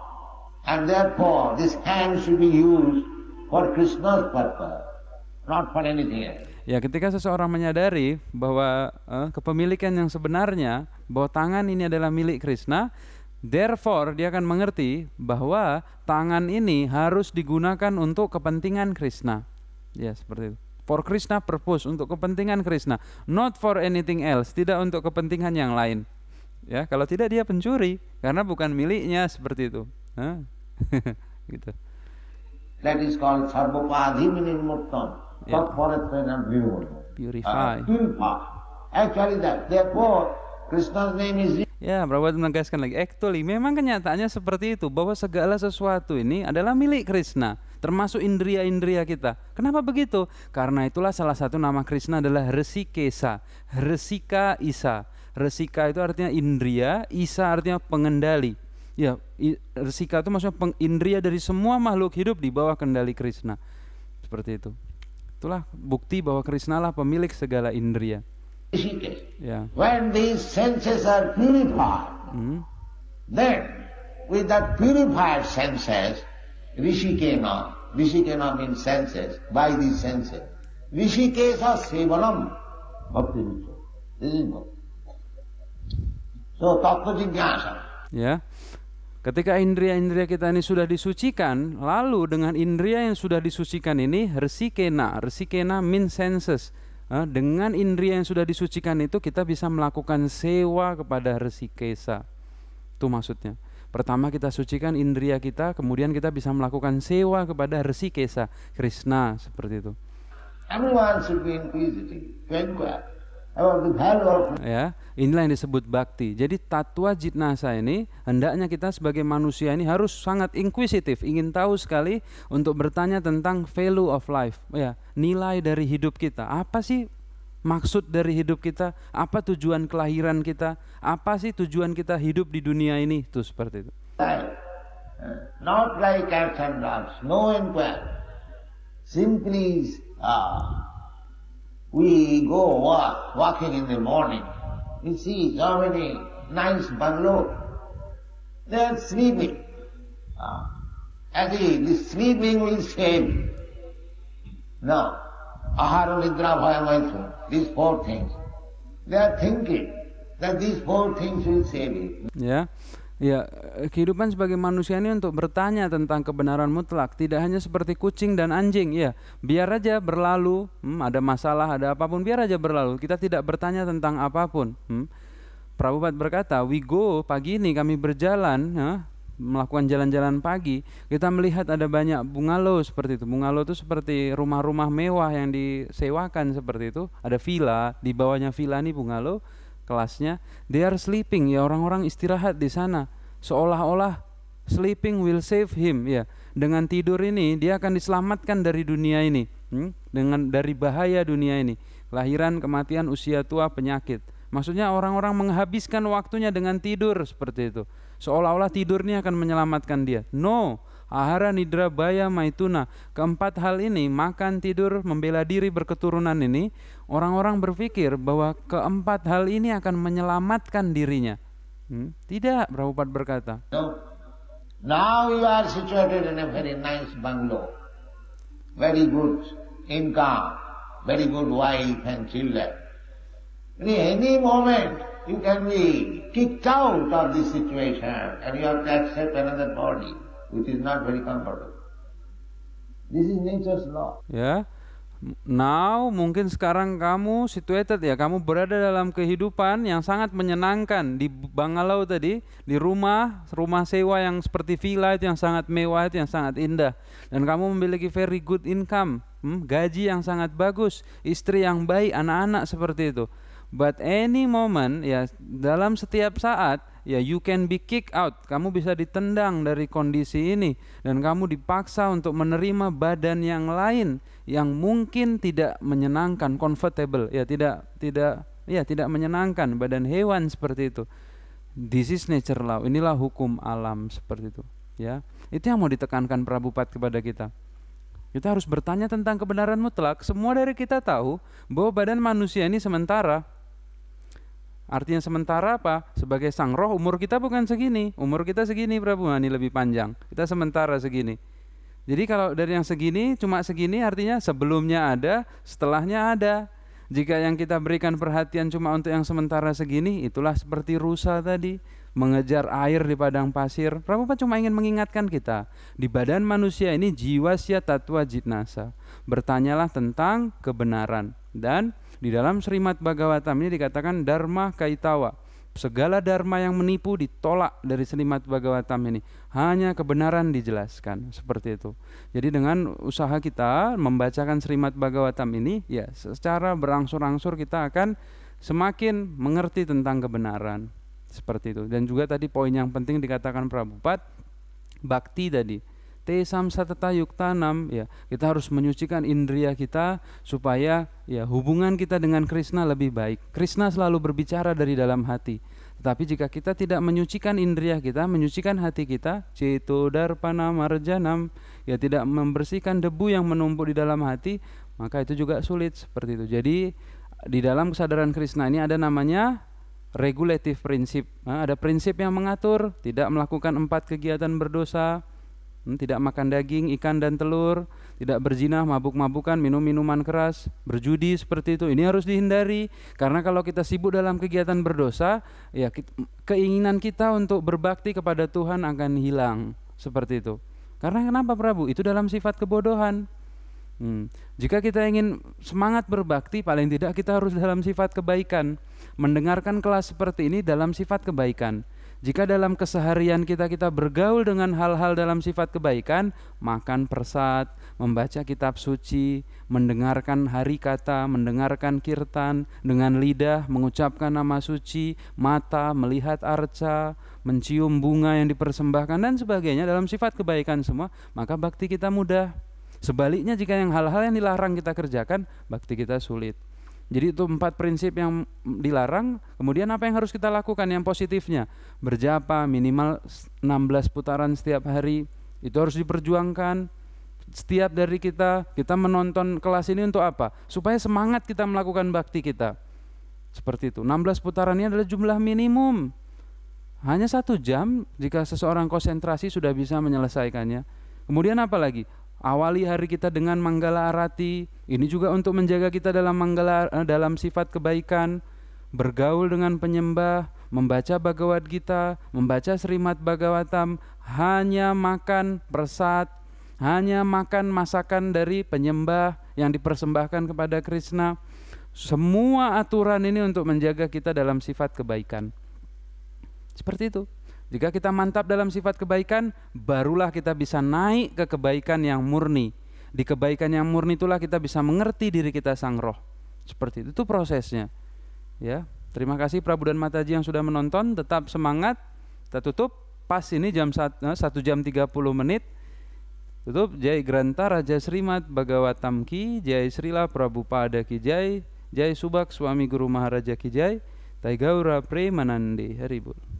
and therefore this hand should be used for Krishna purpose, not for anything else. Ya, ketika seseorang menyadari bahwa eh, kepemilikan yang sebenarnya bahwa tangan ini adalah milik Krishna, therefore dia akan mengerti bahwa tangan ini harus digunakan untuk kepentingan Krishna. Ya, seperti itu. For Krishna purpose, untuk kepentingan Krishna, not for anything else, tidak untuk kepentingan yang lain. Ya, kalau tidak dia pencuri karena bukan miliknya seperti itu. Huh? gitu. That is called sarvapadhi meaning muttam. Yeah. Tatparatven and beautiful. Purify. Uh, purify. Actually that. Therefore, Krishna's name is Ya, Prabhupada menegaskan lagi, actually memang kenyataannya seperti itu, bahwa segala sesuatu ini adalah milik Krishna, termasuk indria-indria kita. Kenapa begitu? Karena itulah salah satu nama Krishna adalah Resikesa, Resika Isa. Resika itu artinya indria, Isa artinya pengendali. Ya, resika itu maksudnya pengindria dari semua makhluk hidup di bawah kendali Krishna. Seperti itu. Itulah bukti bahwa Krishna lah pemilik segala indria. Ya. When these senses are purified, hmm. then with that purified senses, Rishikena, Rishikena means senses, by these senses, Rishikesa Sevanam, Bhakti Rishikesa. This is So, Tattva Jignasa. Yeah. Ketika indria-indria kita ini sudah disucikan, lalu dengan indria yang sudah disucikan ini resikena, resikena min senses. Eh, dengan indria yang sudah disucikan itu kita bisa melakukan sewa kepada resikesa. Itu maksudnya. Pertama kita sucikan indria kita, kemudian kita bisa melakukan sewa kepada resikesa, Krishna seperti itu. Everyone should be inquisitive, Ya, inilah yang disebut bakti. Jadi tatwa jitnasa ini hendaknya kita sebagai manusia ini harus sangat inquisitif, ingin tahu sekali untuk bertanya tentang value of life, ya, nilai dari hidup kita. Apa sih maksud dari hidup kita? Apa tujuan kelahiran kita? Apa sih tujuan kita hidup di dunia ini? Tuh seperti itu. Not like cats and dogs, no inquiry. Simply uh, We go walk, walking in the morning. We see how many nice bungalows. They are sleeping. Uh, as if the sleeping will save Now, ahara, nidra, bhaya, these four things. They are thinking that these four things will save you. Yeah. Ya, eh, kehidupan sebagai manusia ini untuk bertanya tentang kebenaran mutlak, tidak hanya seperti kucing dan anjing, ya. Biar aja berlalu, hmm, ada masalah, ada apapun, biar aja berlalu. Kita tidak bertanya tentang apapun. Hmm. Prabupat berkata, "We go pagi ini kami berjalan, ya, melakukan jalan-jalan pagi, kita melihat ada banyak bungalow seperti itu. Bungalow itu seperti rumah-rumah mewah yang disewakan seperti itu, ada villa, di bawahnya villa ini bungalow." kelasnya, they are sleeping ya orang-orang istirahat di sana seolah-olah sleeping will save him ya. Dengan tidur ini dia akan diselamatkan dari dunia ini, hmm? dengan dari bahaya dunia ini, lahiran, kematian, usia tua, penyakit. Maksudnya orang-orang menghabiskan waktunya dengan tidur seperti itu. Seolah-olah tidur ini akan menyelamatkan dia. No, ahara nidra baya maituna. Keempat hal ini, makan, tidur, membela diri berketurunan ini Orang-orang berpikir bahwa keempat hal ini akan menyelamatkan dirinya. Hmm? Tidak, Prabhupada berkata. So, Now you are situated in a very nice bungalow. Very good income, very good wife and children. In any moment you can be kicked out of this situation and you have to accept another body which is not very comfortable. This is nature's law. Yeah. Now mungkin sekarang kamu situated ya, kamu berada dalam kehidupan yang sangat menyenangkan di Bangalau tadi, di rumah, rumah sewa yang seperti villa itu yang sangat mewah itu yang sangat indah dan kamu memiliki very good income, hmm, gaji yang sangat bagus, istri yang baik, anak-anak seperti itu. But any moment ya dalam setiap saat ya you can be kicked out. Kamu bisa ditendang dari kondisi ini dan kamu dipaksa untuk menerima badan yang lain yang mungkin tidak menyenangkan, comfortable, ya tidak tidak ya tidak menyenangkan badan hewan seperti itu. This is nature law. Inilah hukum alam seperti itu, ya. Itu yang mau ditekankan Prabupat kepada kita. Kita harus bertanya tentang kebenaran mutlak. Semua dari kita tahu bahwa badan manusia ini sementara. Artinya sementara apa? Sebagai sang roh umur kita bukan segini. Umur kita segini Prabu, ini lebih panjang. Kita sementara segini jadi kalau dari yang segini cuma segini artinya sebelumnya ada, setelahnya ada. Jika yang kita berikan perhatian cuma untuk yang sementara segini, itulah seperti rusa tadi mengejar air di padang pasir. Prabhupada cuma ingin mengingatkan kita, di badan manusia ini jiwa sia tatwa jitnasa. Bertanyalah tentang kebenaran dan di dalam Srimad Bhagavatam ini dikatakan dharma kaitawa Segala dharma yang menipu ditolak dari Srimad Bhagavatam ini. Hanya kebenaran dijelaskan seperti itu. Jadi dengan usaha kita membacakan serimat Bhagavatam ini, ya secara berangsur-angsur kita akan semakin mengerti tentang kebenaran seperti itu. Dan juga tadi poin yang penting dikatakan prabupat bakti tadi tesam tanam ya kita harus menyucikan indria kita supaya ya hubungan kita dengan Krishna lebih baik Krishna selalu berbicara dari dalam hati tetapi jika kita tidak menyucikan indria kita menyucikan hati kita cito darpana marjanam ya tidak membersihkan debu yang menumpuk di dalam hati maka itu juga sulit seperti itu jadi di dalam kesadaran Krishna ini ada namanya regulatif prinsip nah, ada prinsip yang mengatur tidak melakukan empat kegiatan berdosa hmm, tidak makan daging, ikan dan telur, tidak berzinah, mabuk-mabukan, minum minuman keras, berjudi seperti itu. Ini harus dihindari karena kalau kita sibuk dalam kegiatan berdosa, ya keinginan kita untuk berbakti kepada Tuhan akan hilang seperti itu. Karena kenapa Prabu? Itu dalam sifat kebodohan. Hmm. Jika kita ingin semangat berbakti, paling tidak kita harus dalam sifat kebaikan. Mendengarkan kelas seperti ini dalam sifat kebaikan. Jika dalam keseharian kita kita bergaul dengan hal-hal dalam sifat kebaikan, makan persat, membaca kitab suci, mendengarkan hari kata, mendengarkan kirtan, dengan lidah mengucapkan nama suci, mata melihat arca, mencium bunga yang dipersembahkan dan sebagainya dalam sifat kebaikan semua, maka bakti kita mudah. Sebaliknya jika yang hal-hal yang dilarang kita kerjakan, bakti kita sulit. Jadi itu empat prinsip yang dilarang. Kemudian apa yang harus kita lakukan yang positifnya? Berjapa minimal 16 putaran setiap hari. Itu harus diperjuangkan. Setiap dari kita, kita menonton kelas ini untuk apa? Supaya semangat kita melakukan bakti kita. Seperti itu. 16 putaran ini adalah jumlah minimum. Hanya satu jam jika seseorang konsentrasi sudah bisa menyelesaikannya. Kemudian apa lagi? Awali hari kita dengan manggala arati. Ini juga untuk menjaga kita dalam manggala eh, dalam sifat kebaikan, bergaul dengan penyembah, membaca Bhagavad Gita, membaca Srimad Bhagavatam, hanya makan persat, hanya makan masakan dari penyembah yang dipersembahkan kepada Krishna. Semua aturan ini untuk menjaga kita dalam sifat kebaikan. Seperti itu. Jika kita mantap dalam sifat kebaikan, barulah kita bisa naik ke kebaikan yang murni. Di kebaikan yang murni itulah kita bisa mengerti diri kita sang roh. Seperti itu, itu prosesnya. Ya, terima kasih Prabu dan Mataji yang sudah menonton. Tetap semangat. Kita tutup. Pas ini jam eh, satu jam jam puluh menit. Tutup Jai Granta Raja Srimat Bhagavatam Ki Jai Srila Prabu Ki Jai Jai Subak Suami Guru Maharaja Ki Jai Taigaura Premanandi Haribul